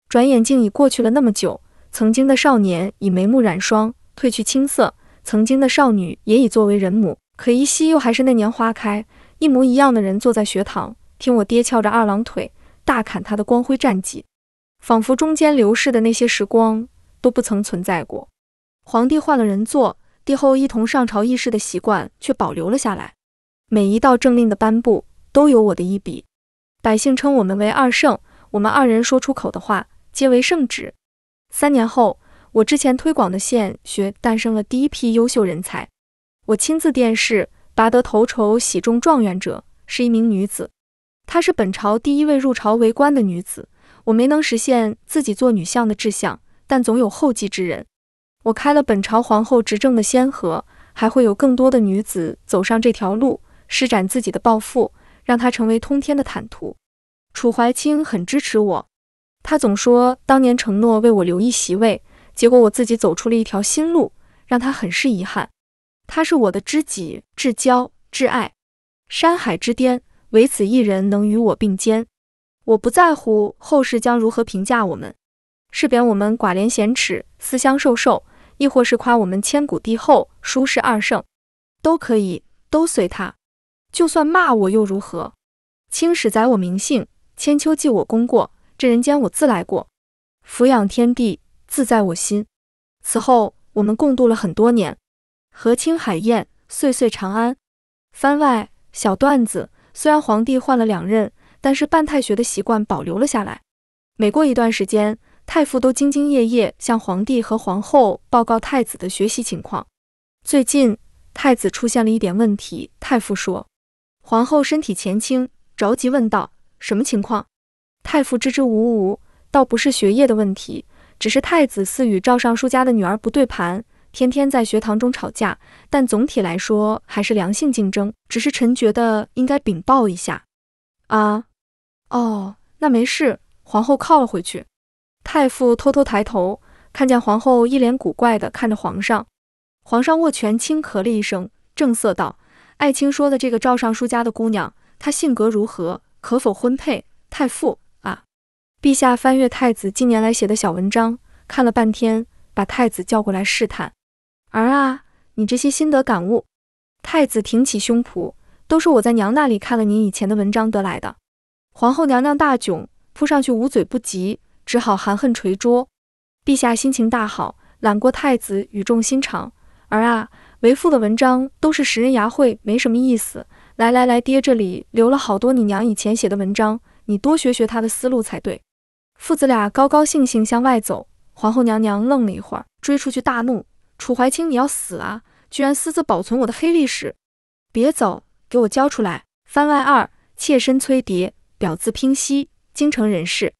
转眼竟已过去了那么久，曾经的少年已眉目染霜，褪去青涩；曾经的少女也已作为人母，可依稀又还是那年花开，一模一样的人坐在学堂，听我爹翘着二郎腿大侃他的光辉战绩。仿佛中间流逝的那些时光都不曾存在过。皇帝换了人坐，帝后一同上朝议事的习惯却保留了下来。每一道政令的颁布都有我的一笔。百姓称我们为二圣，我们二人说出口的话皆为圣旨。三年后，我之前推广的县学诞生了第一批优秀人才。我亲自殿试，拔得头筹、喜中状元者是一名女子。她是本朝第一位入朝为官的女子。我没能实现自己做女相的志向，但总有后继之人。我开了本朝皇后执政的先河，还会有更多的女子走上这条路，施展自己的抱负，让她成为通天的坦途。楚怀清很支持我，他总说当年承诺为我留一席位，结果我自己走出了一条新路，让他很是遗憾。他是我的知己、至交、至爱，山海之巅，唯此一人能与我并肩。我不在乎后世将如何评价我们，是贬我们寡廉鲜耻、思乡受瘦，亦或是夸我们千古帝后、书史二圣，都可以，都随他。就算骂我又如何？青史载我名姓，千秋记我功过。这人间我自来过，俯仰天地，自在我心。此后我们共度了很多年，和青海晏，岁岁长安。番外小段子：虽然皇帝换了两任。但是办太学的习惯保留了下来。每过一段时间，太傅都兢兢业业向皇帝和皇后报告太子的学习情况。最近太子出现了一点问题，太傅说。皇后身体前倾，着急问道：“什么情况？”太傅支支吾吾，倒不是学业的问题，只是太子似与赵尚书家的女儿不对盘，天天在学堂中吵架。但总体来说还是良性竞争，只是臣觉得应该禀报一下。啊。哦，那没事。皇后靠了回去，太傅偷偷抬头，看见皇后一脸古怪的看着皇上。皇上握拳轻咳了一声，正色道：“爱卿说的这个赵尚书家的姑娘，她性格如何？可否婚配？太傅啊！”陛下翻阅太子近年来写的小文章，看了半天，把太子叫过来试探：“儿啊，你这些心得感悟？”太子挺起胸脯：“都是我在娘那里看了您以前的文章得来的。”皇后娘娘大窘，扑上去捂嘴不及，只好含恨捶桌。陛下心情大好，揽过太子，语重心长：“儿啊，为父的文章都是食人牙慧，没什么意思。来来来，爹这里留了好多你娘以前写的文章，你多学学他的思路才对。”父子俩高高兴兴向外走。皇后娘娘愣了一会儿，追出去大怒：“楚怀清，你要死啊！居然私自保存我的黑历史！别走，给我交出来！”番外二：妾身崔蝶。表字平息，京城人士，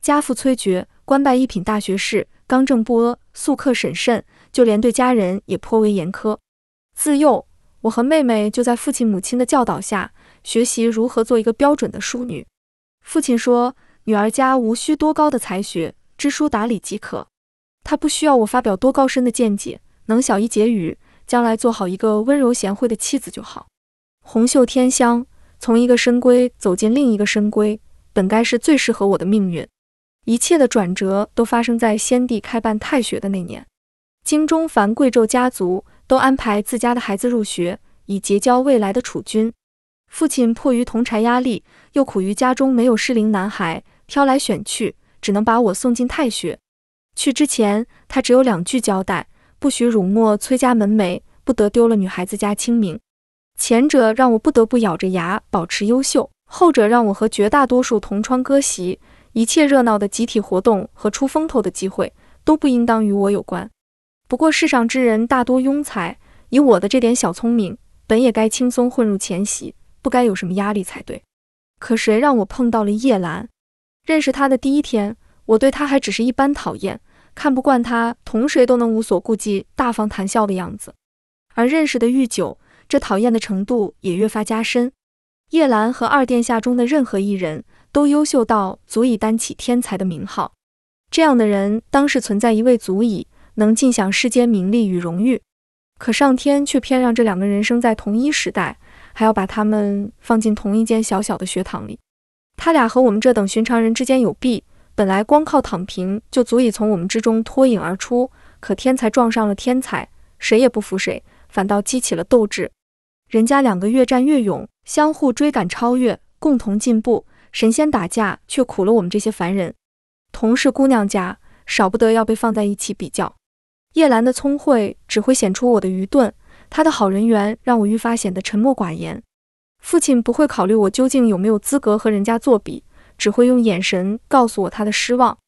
家父崔珏，官拜一品大学士，刚正不阿，素客审慎，就连对家人也颇为严苛。自幼，我和妹妹就在父亲母亲的教导下，学习如何做一个标准的淑女。父亲说，女儿家无需多高的才学，知书达理即可。他不需要我发表多高深的见解，能晓一解语，将来做好一个温柔贤惠的妻子就好。红袖添香。从一个深闺走进另一个深闺，本该是最适合我的命运。一切的转折都发生在先帝开办太学的那年。京中凡贵胄家族都安排自家的孩子入学，以结交未来的储君。父亲迫于同柴压力，又苦于家中没有适龄男孩，挑来选去，只能把我送进太学。去之前，他只有两句交代：不许辱没崔家门楣，不得丢了女孩子家清名。前者让我不得不咬着牙保持优秀，后者让我和绝大多数同窗割席。一切热闹的集体活动和出风头的机会都不应当与我有关。不过世上之人大多庸才，以我的这点小聪明，本也该轻松混入前席，不该有什么压力才对。可谁让我碰到了叶兰？认识他的第一天，我对他还只是一般讨厌，看不惯他同谁都能无所顾忌、大方谈笑的样子。而认识的愈久，这讨厌的程度也越发加深。叶兰和二殿下中的任何一人都优秀到足以担起天才的名号，这样的人当是存在一位足以能尽享世间名利与荣誉。可上天却偏让这两个人生在同一时代，还要把他们放进同一间小小的学堂里。他俩和我们这等寻常人之间有弊，本来光靠躺平就足以从我们之中脱颖而出，可天才撞上了天才，谁也不服谁，反倒激起了斗志。人家两个越战越勇，相互追赶超越，共同进步。神仙打架，却苦了我们这些凡人。同是姑娘家，少不得要被放在一起比较。叶兰的聪慧只会显出我的愚钝，她的好人缘让我愈发显得沉默寡言。父亲不会考虑我究竟有没有资格和人家作比，只会用眼神告诉我他的失望。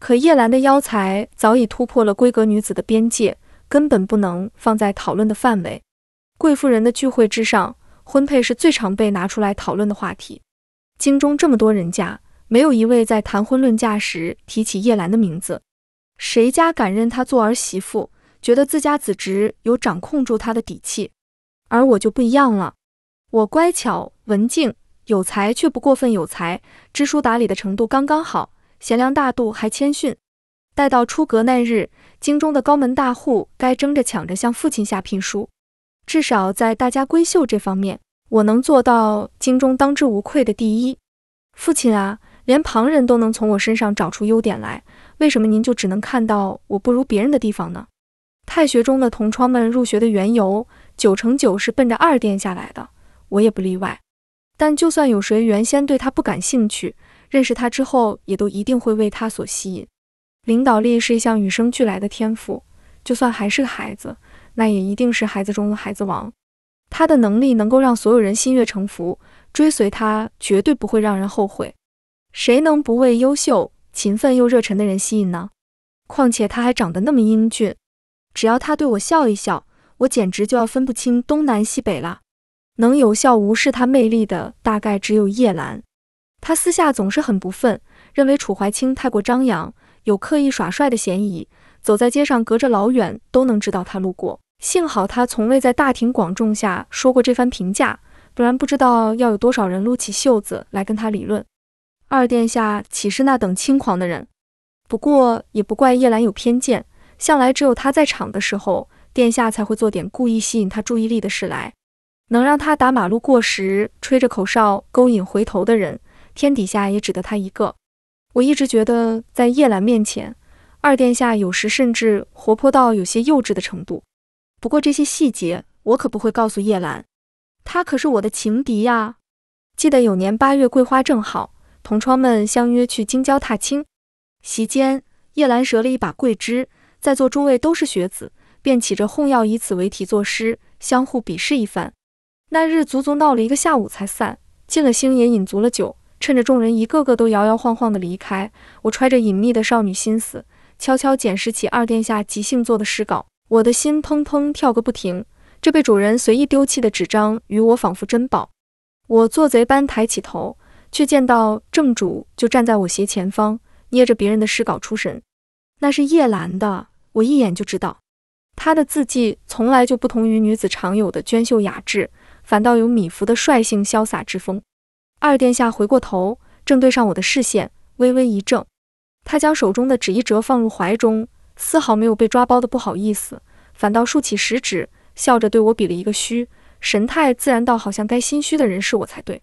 可叶兰的妖才早已突破了闺阁女子的边界，根本不能放在讨论的范围。贵妇人的聚会之上，婚配是最常被拿出来讨论的话题。京中这么多人家，没有一位在谈婚论嫁时提起叶兰的名字。谁家敢认她做儿媳妇，觉得自家子侄有掌控住她的底气？而我就不一样了，我乖巧文静，有才却不过分有才，知书达理的程度刚刚好，贤良大度还谦逊。待到出阁那日，京中的高门大户该争着抢着向父亲下聘书。至少在大家闺秀这方面，我能做到京中当之无愧的第一。父亲啊，连旁人都能从我身上找出优点来，为什么您就只能看到我不如别人的地方呢？太学中的同窗们入学的缘由，九成九是奔着二殿下来的，我也不例外。但就算有谁原先对他不感兴趣，认识他之后，也都一定会为他所吸引。领导力是一项与生俱来的天赋，就算还是个孩子。那也一定是孩子中的孩子王，他的能力能够让所有人心悦诚服，追随他绝对不会让人后悔。谁能不为优秀、勤奋又热忱的人吸引呢？况且他还长得那么英俊，只要他对我笑一笑，我简直就要分不清东南西北了。能有效无视他魅力的，大概只有叶兰。他私下总是很不忿，认为楚怀清太过张扬，有刻意耍帅的嫌疑。走在街上，隔着老远都能知道他路过。幸好他从未在大庭广众下说过这番评价，不然不知道要有多少人撸起袖子来跟他理论。二殿下岂是那等轻狂的人？不过也不怪叶兰有偏见，向来只有他在场的时候，殿下才会做点故意吸引他注意力的事来。能让他打马路过时吹着口哨勾引回头的人，天底下也只得他一个。我一直觉得，在叶兰面前，二殿下有时甚至活泼到有些幼稚的程度。不过这些细节我可不会告诉叶兰，她可是我的情敌呀。记得有年八月桂花正好，同窗们相约去京郊踏青。席间，叶兰折了一把桂枝，在座诸位都是学子，便起着哄要以此为题作诗，相互比试一番。那日足足闹了一个下午才散，尽了兴也饮足了酒，趁着众人一个个都摇摇晃晃的离开，我揣着隐秘的少女心思，悄悄检视起二殿下即兴作的诗稿。我的心砰砰跳个不停，这被主人随意丢弃的纸张与我仿佛珍宝。我做贼般抬起头，却见到正主就站在我斜前方，捏着别人的诗稿出神。那是叶兰的，我一眼就知道。他的字迹从来就不同于女子常有的娟秀雅致，反倒有米芾的率性潇洒之风。二殿下回过头，正对上我的视线，微微一怔。他将手中的纸一折，放入怀中。丝毫没有被抓包的不好意思，反倒竖起食指，笑着对我比了一个虚，神态自然到好像该心虚的人是我才对。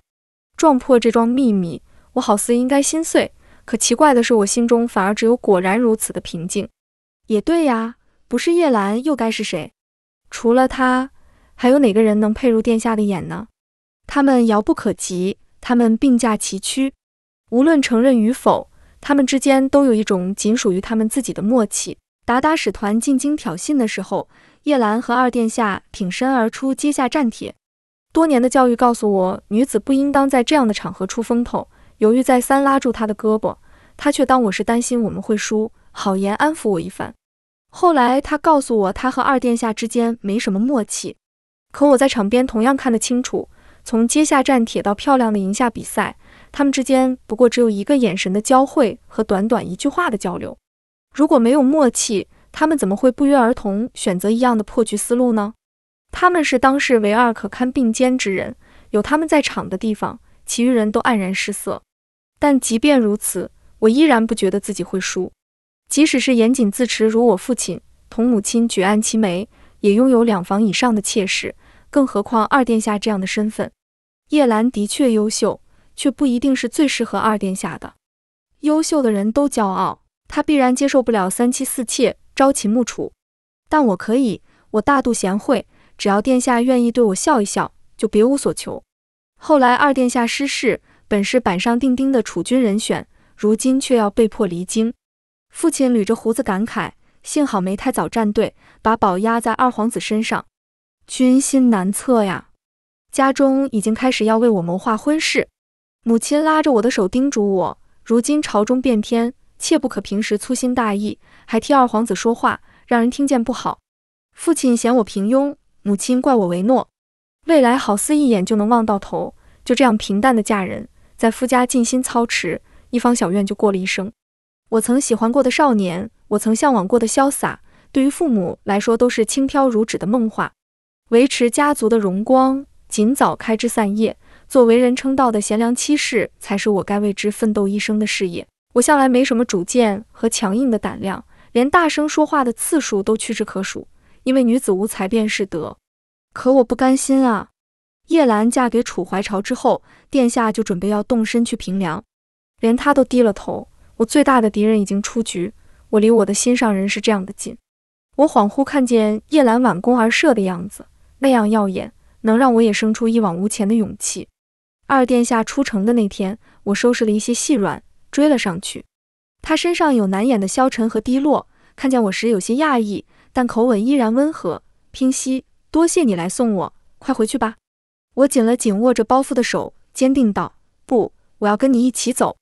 撞破这桩秘密，我好似应该心碎，可奇怪的是，我心中反而只有果然如此的平静。也对呀，不是叶兰又该是谁？除了她，还有哪个人能配入殿下的眼呢？他们遥不可及，他们并驾齐驱，无论承认与否，他们之间都有一种仅属于他们自己的默契。达达使团进京挑衅的时候，叶兰和二殿下挺身而出接下战帖。多年的教育告诉我，女子不应当在这样的场合出风头。犹豫再三，拉住他的胳膊，他却当我是担心我们会输，好言安抚我一番。后来他告诉我，他和二殿下之间没什么默契。可我在场边同样看得清楚，从接下战帖到漂亮的赢下比赛，他们之间不过只有一个眼神的交汇和短短一句话的交流。如果没有默契，他们怎么会不约而同选择一样的破局思路呢？他们是当世唯二可堪并肩之人，有他们在场的地方，其余人都黯然失色。但即便如此，我依然不觉得自己会输。即使是严谨自持如我父亲，同母亲举案齐眉，也拥有两房以上的妾室，更何况二殿下这样的身份。叶兰的确优秀，却不一定是最适合二殿下的。优秀的人都骄傲。他必然接受不了三妻四妾，朝秦暮楚，但我可以，我大度贤惠，只要殿下愿意对我笑一笑，就别无所求。后来二殿下失势，本是板上钉钉的储君人选，如今却要被迫离京。父亲捋着胡子感慨：幸好没太早站队，把宝压在二皇子身上。军心难测呀！家中已经开始要为我谋划婚事，母亲拉着我的手叮嘱我：如今朝中变天。切不可平时粗心大意，还替二皇子说话，让人听见不好。父亲嫌我平庸，母亲怪我为诺，未来好似一眼就能望到头。就这样平淡的嫁人，在夫家尽心操持一方小院，就过了一生。我曾喜欢过的少年，我曾向往过的潇洒，对于父母来说都是轻飘如纸的梦话。维持家族的荣光，尽早开枝散叶，做为人称道的贤良妻室，才是我该为之奋斗一生的事业。我向来没什么主见和强硬的胆量，连大声说话的次数都屈指可数。因为女子无才便是德，可我不甘心啊！叶兰嫁给楚怀朝之后，殿下就准备要动身去平凉，连他都低了头。我最大的敌人已经出局，我离我的心上人是这样的近。我恍惚看见叶兰挽弓而射的样子，那样耀眼，能让我也生出一往无前的勇气。二殿下出城的那天，我收拾了一些细软。追了上去，他身上有难掩的消沉和低落，看见我时有些讶异，但口吻依然温和。平息，多谢你来送我，快回去吧。我紧了紧握着包袱的手，坚定道：“不，我要跟你一起走。”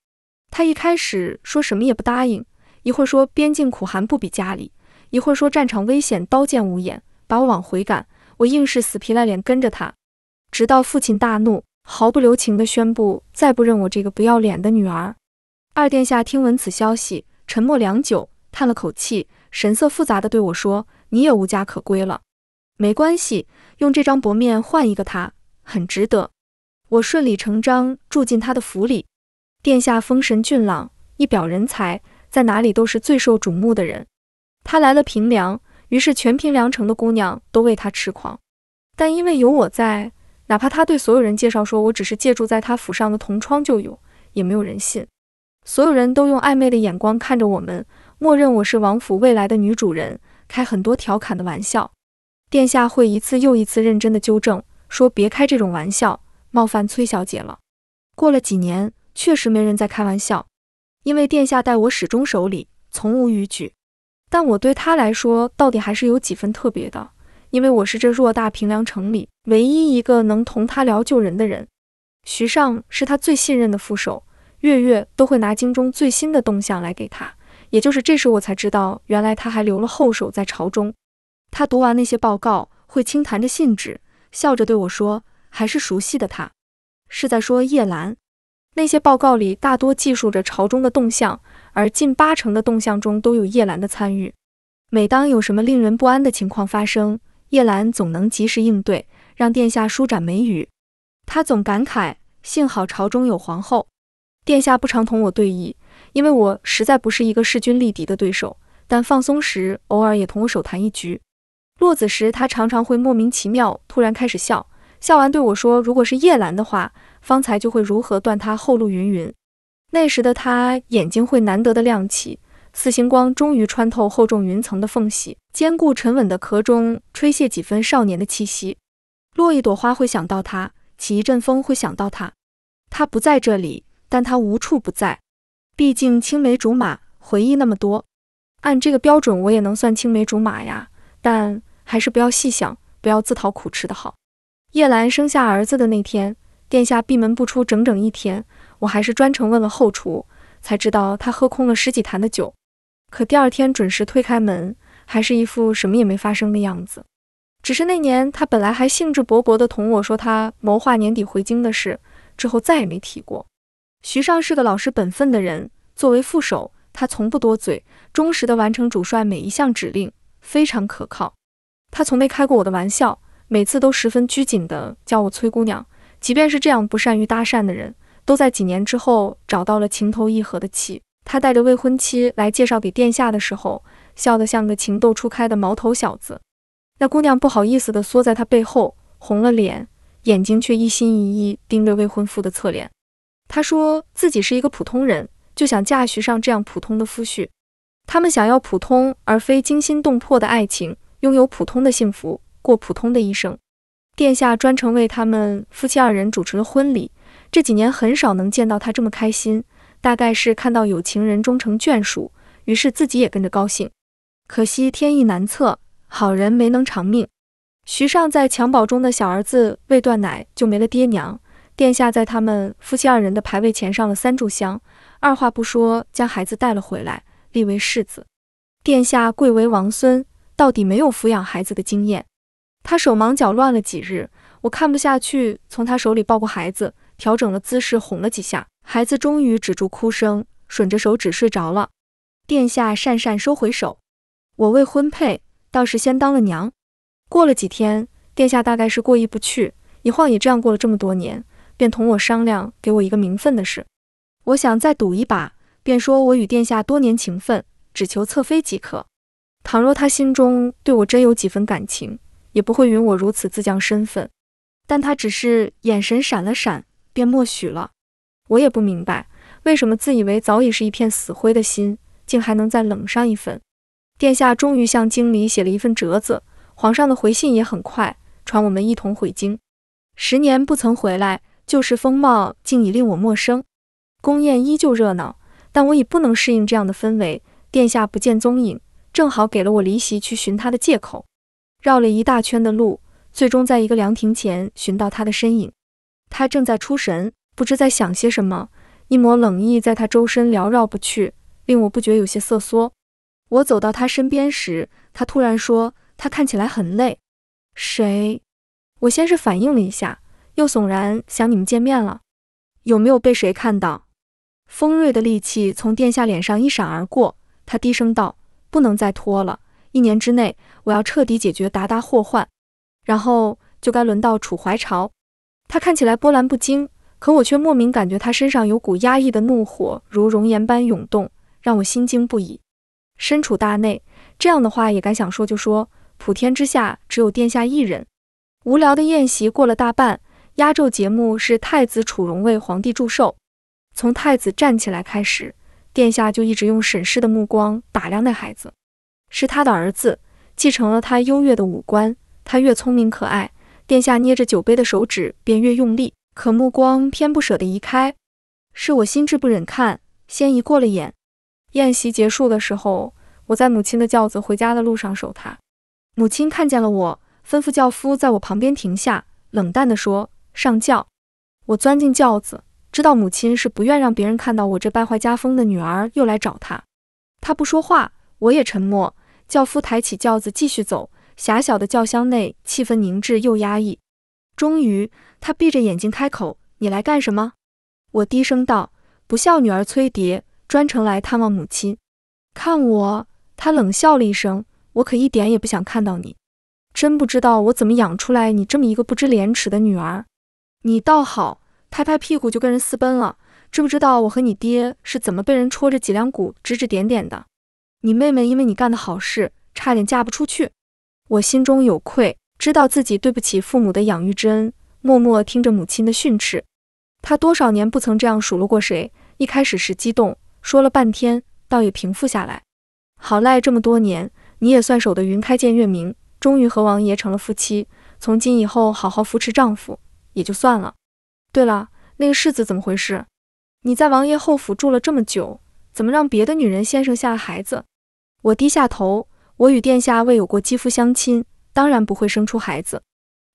他一开始说什么也不答应，一会儿说边境苦寒不比家里，一会儿说战场危险，刀剑无眼，把我往回赶。我硬是死皮赖脸跟着他，直到父亲大怒，毫不留情地宣布再不认我这个不要脸的女儿。二殿下听闻此消息，沉默良久，叹了口气，神色复杂的对我说：“你也无家可归了，没关系，用这张薄面换一个他，很值得。”我顺理成章住进他的府里。殿下风神俊朗，一表人才，在哪里都是最受瞩目的人。他来了平凉，于是全平凉城的姑娘都为他痴狂。但因为有我在，哪怕他对所有人介绍说我只是借住在他府上的同窗旧友，也没有人信。所有人都用暧昧的眼光看着我们，默认我是王府未来的女主人，开很多调侃的玩笑。殿下会一次又一次认真的纠正，说别开这种玩笑，冒犯崔小姐了。过了几年，确实没人在开玩笑，因为殿下待我始终守礼，从无逾矩。但我对他来说，到底还是有几分特别的，因为我是这偌大平凉城里唯一一个能同他聊救人的人。徐尚是他最信任的副手。月月都会拿京中最新的动向来给他，也就是这时我才知道，原来他还留了后手在朝中。他读完那些报告，会轻弹着信纸，笑着对我说：“还是熟悉的他，是在说叶兰。”那些报告里大多记述着朝中的动向，而近八成的动向中都有叶兰的参与。每当有什么令人不安的情况发生，叶兰总能及时应对，让殿下舒展眉宇。他总感慨：“幸好朝中有皇后。”殿下不常同我对弈，因为我实在不是一个势均力敌的对手。但放松时，偶尔也同我手谈一局。落子时，他常常会莫名其妙突然开始笑，笑完对我说：“如果是叶兰的话，方才就会如何断他后路云云。”那时的他眼睛会难得的亮起，四星光终于穿透厚重云层的缝隙，坚固沉稳的壳中吹泄几分少年的气息。落一朵花会想到他，起一阵风会想到他。他不在这里。但他无处不在，毕竟青梅竹马回忆那么多，按这个标准我也能算青梅竹马呀。但还是不要细想，不要自讨苦吃的好。叶兰生下儿子的那天，殿下闭门不出整整一天，我还是专程问了后厨，才知道他喝空了十几坛的酒。可第二天准时推开门，还是一副什么也没发生的样子。只是那年他本来还兴致勃勃地同我说他谋划年底回京的事，之后再也没提过。徐尚是个老实本分的人，作为副手，他从不多嘴，忠实的完成主帅每一项指令，非常可靠。他从没开过我的玩笑，每次都十分拘谨的叫我崔姑娘。即便是这样不善于搭讪的人，都在几年之后找到了情投意合的妻。他带着未婚妻来介绍给殿下的时候，笑得像个情窦初开的毛头小子。那姑娘不好意思的缩在他背后，红了脸，眼睛却一心一意盯着未婚夫的侧脸。他说自己是一个普通人，就想嫁徐尚这样普通的夫婿。他们想要普通而非惊心动魄的爱情，拥有普通的幸福，过普通的一生。殿下专程为他们夫妻二人主持了婚礼，这几年很少能见到他这么开心，大概是看到有情人终成眷属，于是自己也跟着高兴。可惜天意难测，好人没能长命。徐尚在襁褓中的小儿子未断奶就没了爹娘。殿下在他们夫妻二人的牌位前上了三炷香，二话不说将孩子带了回来，立为世子。殿下贵为王孙，到底没有抚养孩子的经验，他手忙脚乱了几日。我看不下去，从他手里抱过孩子，调整了姿势，哄了几下，孩子终于止住哭声，吮着手指睡着了。殿下讪讪收回手，我未婚配，倒是先当了娘。过了几天，殿下大概是过意不去，一晃也这样过了这么多年。便同我商量给我一个名分的事，我想再赌一把，便说我与殿下多年情分，只求侧妃即可。倘若他心中对我真有几分感情，也不会允我如此自降身份。但他只是眼神闪了闪，便默许了。我也不明白，为什么自以为早已是一片死灰的心，竟还能再冷上一分。殿下终于向京里写了一份折子，皇上的回信也很快，传我们一同回京。十年不曾回来。旧时风貌竟已令我陌生，宫宴依旧热闹，但我已不能适应这样的氛围。殿下不见踪影，正好给了我离席去寻他的借口。绕了一大圈的路，最终在一个凉亭前寻到他的身影。他正在出神，不知在想些什么，一抹冷意在他周身缭绕不去，令我不觉有些瑟缩。我走到他身边时，他突然说：“他看起来很累。”谁？我先是反应了一下。又悚然想你们见面了，有没有被谁看到？锋锐的戾气从殿下脸上一闪而过，他低声道：“不能再拖了，一年之内我要彻底解决达达祸患，然后就该轮到楚怀朝。”他看起来波澜不惊，可我却莫名感觉他身上有股压抑的怒火，如熔岩般涌动，让我心惊不已。身处大内，这样的话也敢想说就说，普天之下只有殿下一人。无聊的宴席过了大半。压轴节目是太子楚荣为皇帝祝寿。从太子站起来开始，殿下就一直用审视的目光打量那孩子，是他的儿子，继承了他优越的五官。他越聪明可爱，殿下捏着酒杯的手指便越用力，可目光偏不舍得移开。是我心智不忍看，先移过了眼。宴席结束的时候，我在母亲的轿子回家的路上守他。母亲看见了我，吩咐轿夫在我旁边停下，冷淡地说。上轿，我钻进轿子，知道母亲是不愿让别人看到我这败坏家风的女儿又来找她。她不说话，我也沉默。轿夫抬起轿子继续走，狭小的轿厢内气氛凝滞又压抑。终于，他闭着眼睛开口：“你来干什么？”我低声道：“不孝女儿崔蝶，专程来探望母亲。”看我，他冷笑了一声：“我可一点也不想看到你。真不知道我怎么养出来你这么一个不知廉耻的女儿。”你倒好，拍拍屁股就跟人私奔了，知不知道我和你爹是怎么被人戳着脊梁骨指指点点的？你妹妹因为你干的好事，差点嫁不出去，我心中有愧，知道自己对不起父母的养育之恩，默默听着母亲的训斥。她多少年不曾这样数落过谁？一开始是激动，说了半天，倒也平复下来。好赖这么多年，你也算守得云开见月明，终于和王爷成了夫妻。从今以后，好好扶持丈夫。也就算了。对了，那个世子怎么回事？你在王爷后府住了这么久，怎么让别的女人先生下了孩子？我低下头，我与殿下未有过肌肤相亲，当然不会生出孩子。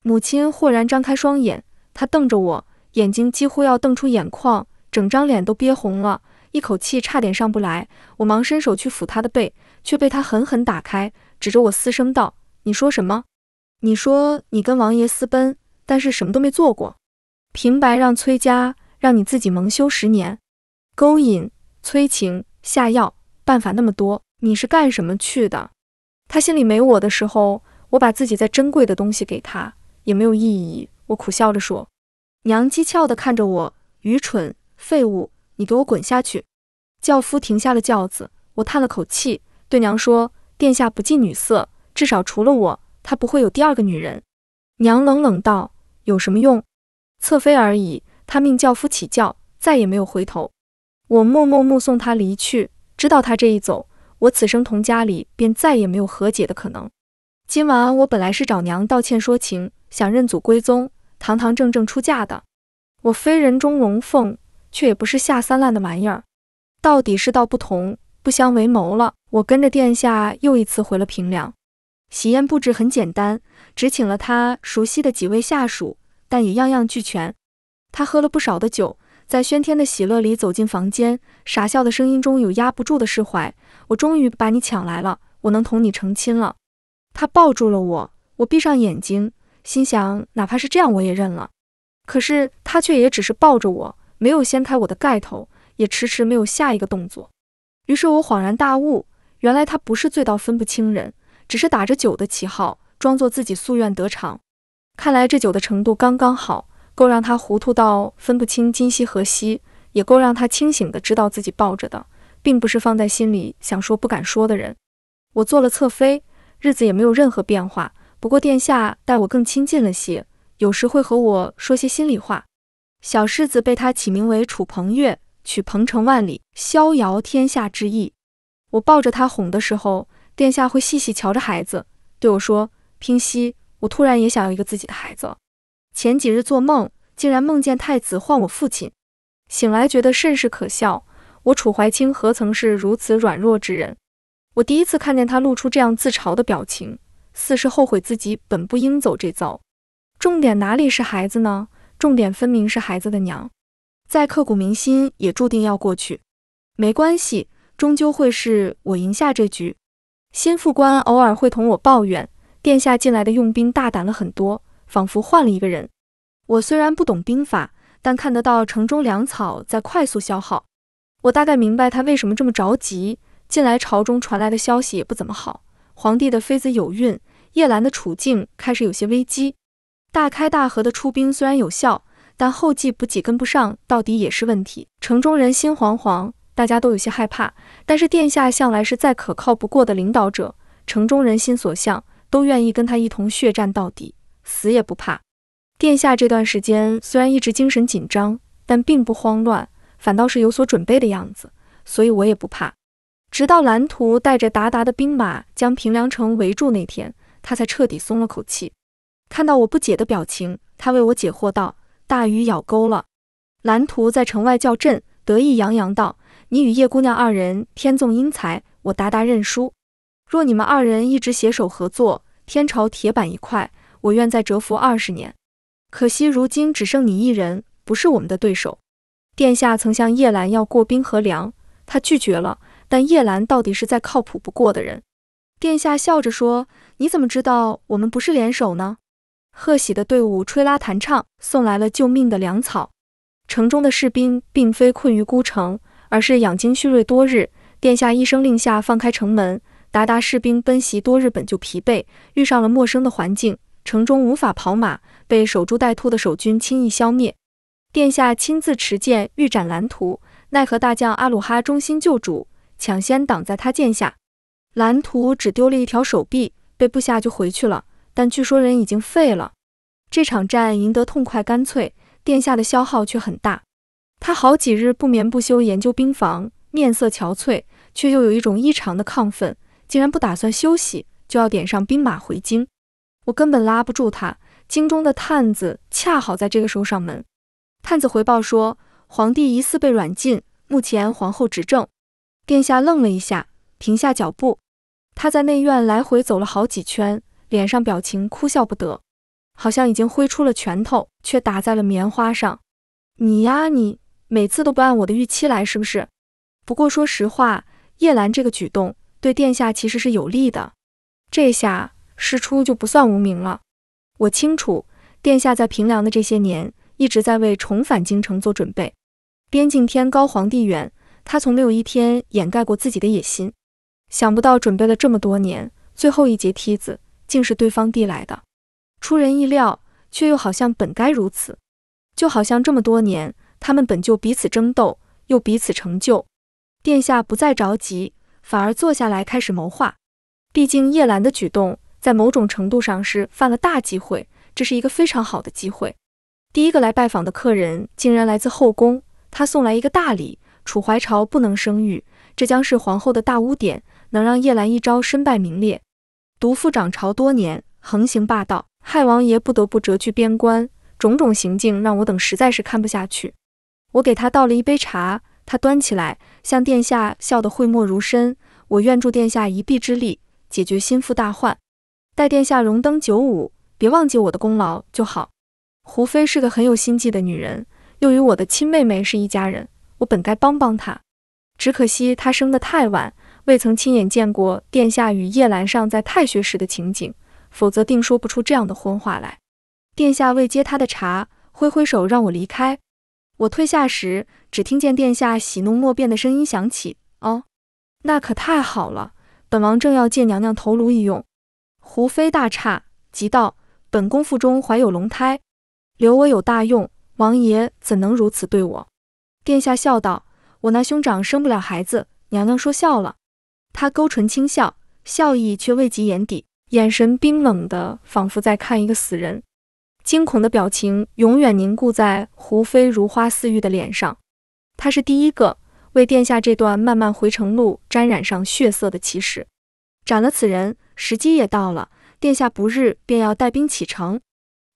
母亲豁然张开双眼，她瞪着我，眼睛几乎要瞪出眼眶，整张脸都憋红了，一口气差点上不来。我忙伸手去抚她的背，却被她狠狠打开，指着我嘶声道：“你说什么？你说你跟王爷私奔？”但是什么都没做过，平白让崔家让你自己蒙羞十年，勾引、催情、下药、办法那么多，你是干什么去的？他心里没我的时候，我把自己再珍贵的东西给他，也没有意义。我苦笑着说：“娘，讥诮的看着我，愚蠢废物，你给我滚下去！”轿夫停下了轿子，我叹了口气，对娘说：“殿下不近女色，至少除了我，他不会有第二个女人。”娘冷冷道。有什么用？侧妃而已。他命轿夫起轿，再也没有回头。我默默目送他离去，知道他这一走，我此生同家里便再也没有和解的可能。今晚我本来是找娘道歉说情，想认祖归宗，堂堂正正出嫁的。我非人中龙凤，却也不是下三滥的玩意儿。到底是道不同，不相为谋了。我跟着殿下又一次回了平凉。喜宴布置很简单。只请了他熟悉的几位下属，但也样样俱全。他喝了不少的酒，在喧天的喜乐里走进房间，傻笑的声音中有压不住的释怀。我终于把你抢来了，我能同你成亲了。他抱住了我，我闭上眼睛，心想，哪怕是这样，我也认了。可是他却也只是抱着我，没有掀开我的盖头，也迟迟没有下一个动作。于是我恍然大悟，原来他不是醉到分不清人，只是打着酒的旗号。装作自己夙愿得偿，看来这酒的程度刚刚好，够让他糊涂到分不清今夕何夕，也够让他清醒的知道自己抱着的并不是放在心里想说不敢说的人。我做了侧妃，日子也没有任何变化，不过殿下待我更亲近了些，有时会和我说些心里话。小世子被他起名为楚鹏月，取鹏程万里、逍遥天下之意。我抱着他哄的时候，殿下会细细瞧着孩子，对我说。平息，我突然也想要一个自己的孩子。前几日做梦，竟然梦见太子唤我父亲，醒来觉得甚是可笑。我楚怀清何曾是如此软弱之人？我第一次看见他露出这样自嘲的表情，似是后悔自己本不应走这遭。重点哪里是孩子呢？重点分明是孩子的娘。再刻骨铭心，也注定要过去。没关系，终究会是我赢下这局。心腹官偶尔会同我抱怨。殿下进来的用兵大胆了很多，仿佛换了一个人。我虽然不懂兵法，但看得到城中粮草在快速消耗。我大概明白他为什么这么着急。近来朝中传来的消息也不怎么好，皇帝的妃子有孕，叶兰的处境开始有些危机。大开大合的出兵虽然有效，但后继补给跟不上，到底也是问题。城中人心惶惶，大家都有些害怕。但是殿下向来是再可靠不过的领导者，城中人心所向。都愿意跟他一同血战到底，死也不怕。殿下这段时间虽然一直精神紧张，但并不慌乱，反倒是有所准备的样子，所以我也不怕。直到蓝图带着达达的兵马将平凉城围住那天，他才彻底松了口气。看到我不解的表情，他为我解惑道：“大鱼咬钩了。”蓝图在城外叫阵，得意洋洋道：“你与叶姑娘二人天纵英才，我达达认输。”若你们二人一直携手合作，天朝铁板一块，我愿再蛰伏二十年。可惜如今只剩你一人，不是我们的对手。殿下曾向叶兰要过冰和凉，他拒绝了。但叶兰到底是再靠谱不过的人。殿下笑着说：“你怎么知道我们不是联手呢？”贺喜的队伍吹拉弹唱，送来了救命的粮草。城中的士兵并非困于孤城，而是养精蓄锐多日。殿下一声令下，放开城门。达达士兵奔袭多日，本就疲惫，遇上了陌生的环境，城中无法跑马，被守株待兔的守军轻易消灭。殿下亲自持剑欲斩蓝图，奈何大将阿鲁哈忠心救主，抢先挡在他剑下。蓝图只丢了一条手臂，被部下就回去了，但据说人已经废了。这场战赢得痛快干脆，殿下的消耗却很大。他好几日不眠不休研究兵防，面色憔悴，却又有一种异常的亢奋。竟然不打算休息，就要点上兵马回京，我根本拉不住他。京中的探子恰好在这个时候上门，探子回报说，皇帝疑似被软禁，目前皇后执政。殿下愣了一下，停下脚步，他在内院来回走了好几圈，脸上表情哭笑不得，好像已经挥出了拳头，却打在了棉花上。你呀，你每次都不按我的预期来，是不是？不过说实话，叶兰这个举动。对殿下其实是有利的，这下事出就不算无名了。我清楚，殿下在平凉的这些年，一直在为重返京城做准备。边境天高皇帝远，他从没有一天掩盖过自己的野心。想不到准备了这么多年，最后一节梯子竟是对方递来的，出人意料，却又好像本该如此。就好像这么多年，他们本就彼此争斗，又彼此成就。殿下不再着急。反而坐下来开始谋划，毕竟叶兰的举动在某种程度上是犯了大忌讳，这是一个非常好的机会。第一个来拜访的客人竟然来自后宫，他送来一个大礼。楚怀朝不能生育，这将是皇后的大污点，能让叶兰一朝身败名裂。独父掌朝多年，横行霸道，害王爷不得不折去边关，种种行径让我等实在是看不下去。我给他倒了一杯茶。他端起来，向殿下笑得讳莫如深。我愿助殿下一臂之力，解决心腹大患。待殿下荣登九五，别忘记我的功劳就好。胡妃是个很有心计的女人，又与我的亲妹妹是一家人，我本该帮帮她。只可惜她生得太晚，未曾亲眼见过殿下与叶兰上在太学时的情景，否则定说不出这样的荤话来。殿下未接她的茶，挥挥手让我离开。我退下时，只听见殿下喜怒莫辨的声音响起：“哦，那可太好了，本王正要借娘娘头颅一用。”胡妃大诧，急道：“本宫腹中怀有龙胎，留我有大用，王爷怎能如此对我？”殿下笑道：“我那兄长生不了孩子，娘娘说笑了。”他勾唇轻笑，笑意却未及眼底，眼神冰冷的仿佛在看一个死人。惊恐的表情永远凝固在胡飞如花似玉的脸上。他是第一个为殿下这段漫漫回程路沾染上血色的骑士。斩了此人，时机也到了。殿下不日便要带兵启程。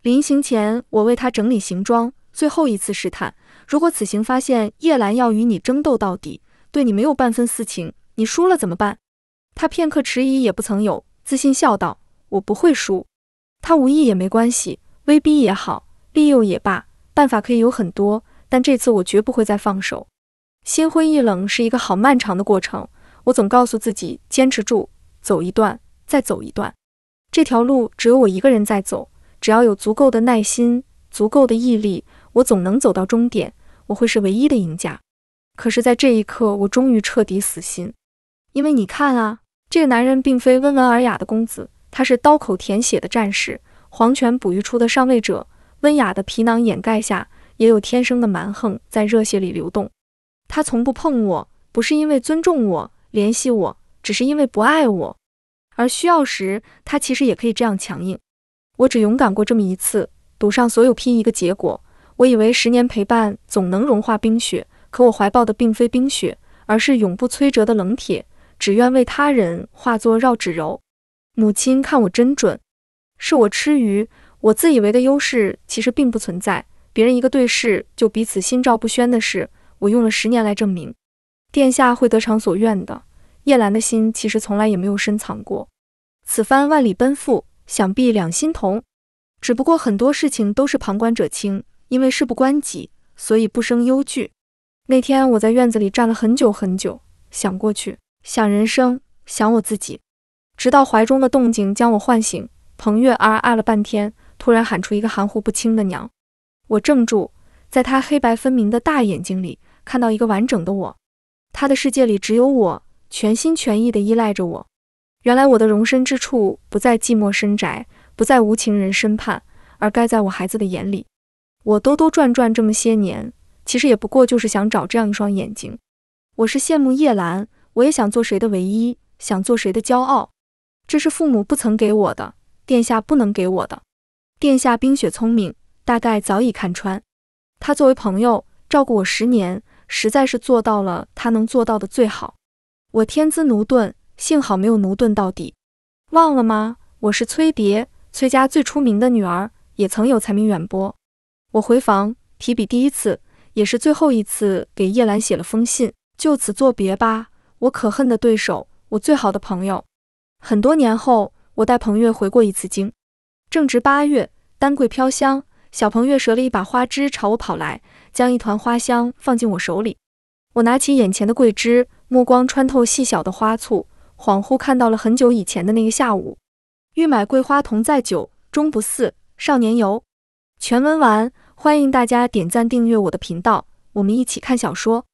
临行前，我为他整理行装，最后一次试探。如果此行发现叶兰要与你争斗到底，对你没有半分私情，你输了怎么办？他片刻迟疑也不曾有，自信笑道：“我不会输。”他无意也没关系。威逼也好，利诱也罢，办法可以有很多，但这次我绝不会再放手。心灰意冷是一个好漫长的过程，我总告诉自己坚持住，走一段，再走一段。这条路只有我一个人在走，只要有足够的耐心，足够的毅力，我总能走到终点。我会是唯一的赢家。可是，在这一刻，我终于彻底死心，因为你看啊，这个男人并非温文尔雅的公子，他是刀口舔血的战士。黄泉哺育出的上位者，温雅的皮囊掩盖下，也有天生的蛮横在热血里流动。他从不碰我，不是因为尊重我、怜惜我，只是因为不爱我。而需要时，他其实也可以这样强硬。我只勇敢过这么一次，赌上所有拼一个结果。我以为十年陪伴总能融化冰雪，可我怀抱的并非冰雪，而是永不摧折的冷铁。只愿为他人化作绕指柔。母亲看我真准。是我痴愚，我自以为的优势其实并不存在。别人一个对视就彼此心照不宣的事，我用了十年来证明。殿下会得偿所愿的。叶兰的心其实从来也没有深藏过。此番万里奔赴，想必两心同。只不过很多事情都是旁观者清，因为事不关己，所以不生忧惧。那天我在院子里站了很久很久，想过去，想人生，想我自己，直到怀中的动静将我唤醒。彭月啊啊了半天，突然喊出一个含糊不清的“娘”，我怔住，在他黑白分明的大眼睛里，看到一个完整的我。他的世界里只有我，全心全意地依赖着我。原来我的容身之处不在寂寞深宅，不在无情人身畔，而该在我孩子的眼里。我兜兜转转这么些年，其实也不过就是想找这样一双眼睛。我是羡慕叶兰，我也想做谁的唯一，想做谁的骄傲。这是父母不曾给我的。殿下不能给我的，殿下冰雪聪明，大概早已看穿。他作为朋友照顾我十年，实在是做到了他能做到的最好。我天资奴钝，幸好没有奴钝到底。忘了吗？我是崔蝶，崔家最出名的女儿，也曾有才名远播。我回房提笔，第一次，也是最后一次，给叶兰写了封信，就此作别吧。我可恨的对手，我最好的朋友。很多年后。我带彭月回过一次京，正值八月，丹桂飘香。小彭月折了一把花枝，朝我跑来，将一团花香放进我手里。我拿起眼前的桂枝，目光穿透细小的花簇，恍惚看到了很久以前的那个下午。欲买桂花同载酒，终不似少年游。全文完，欢迎大家点赞订阅我的频道，我们一起看小说。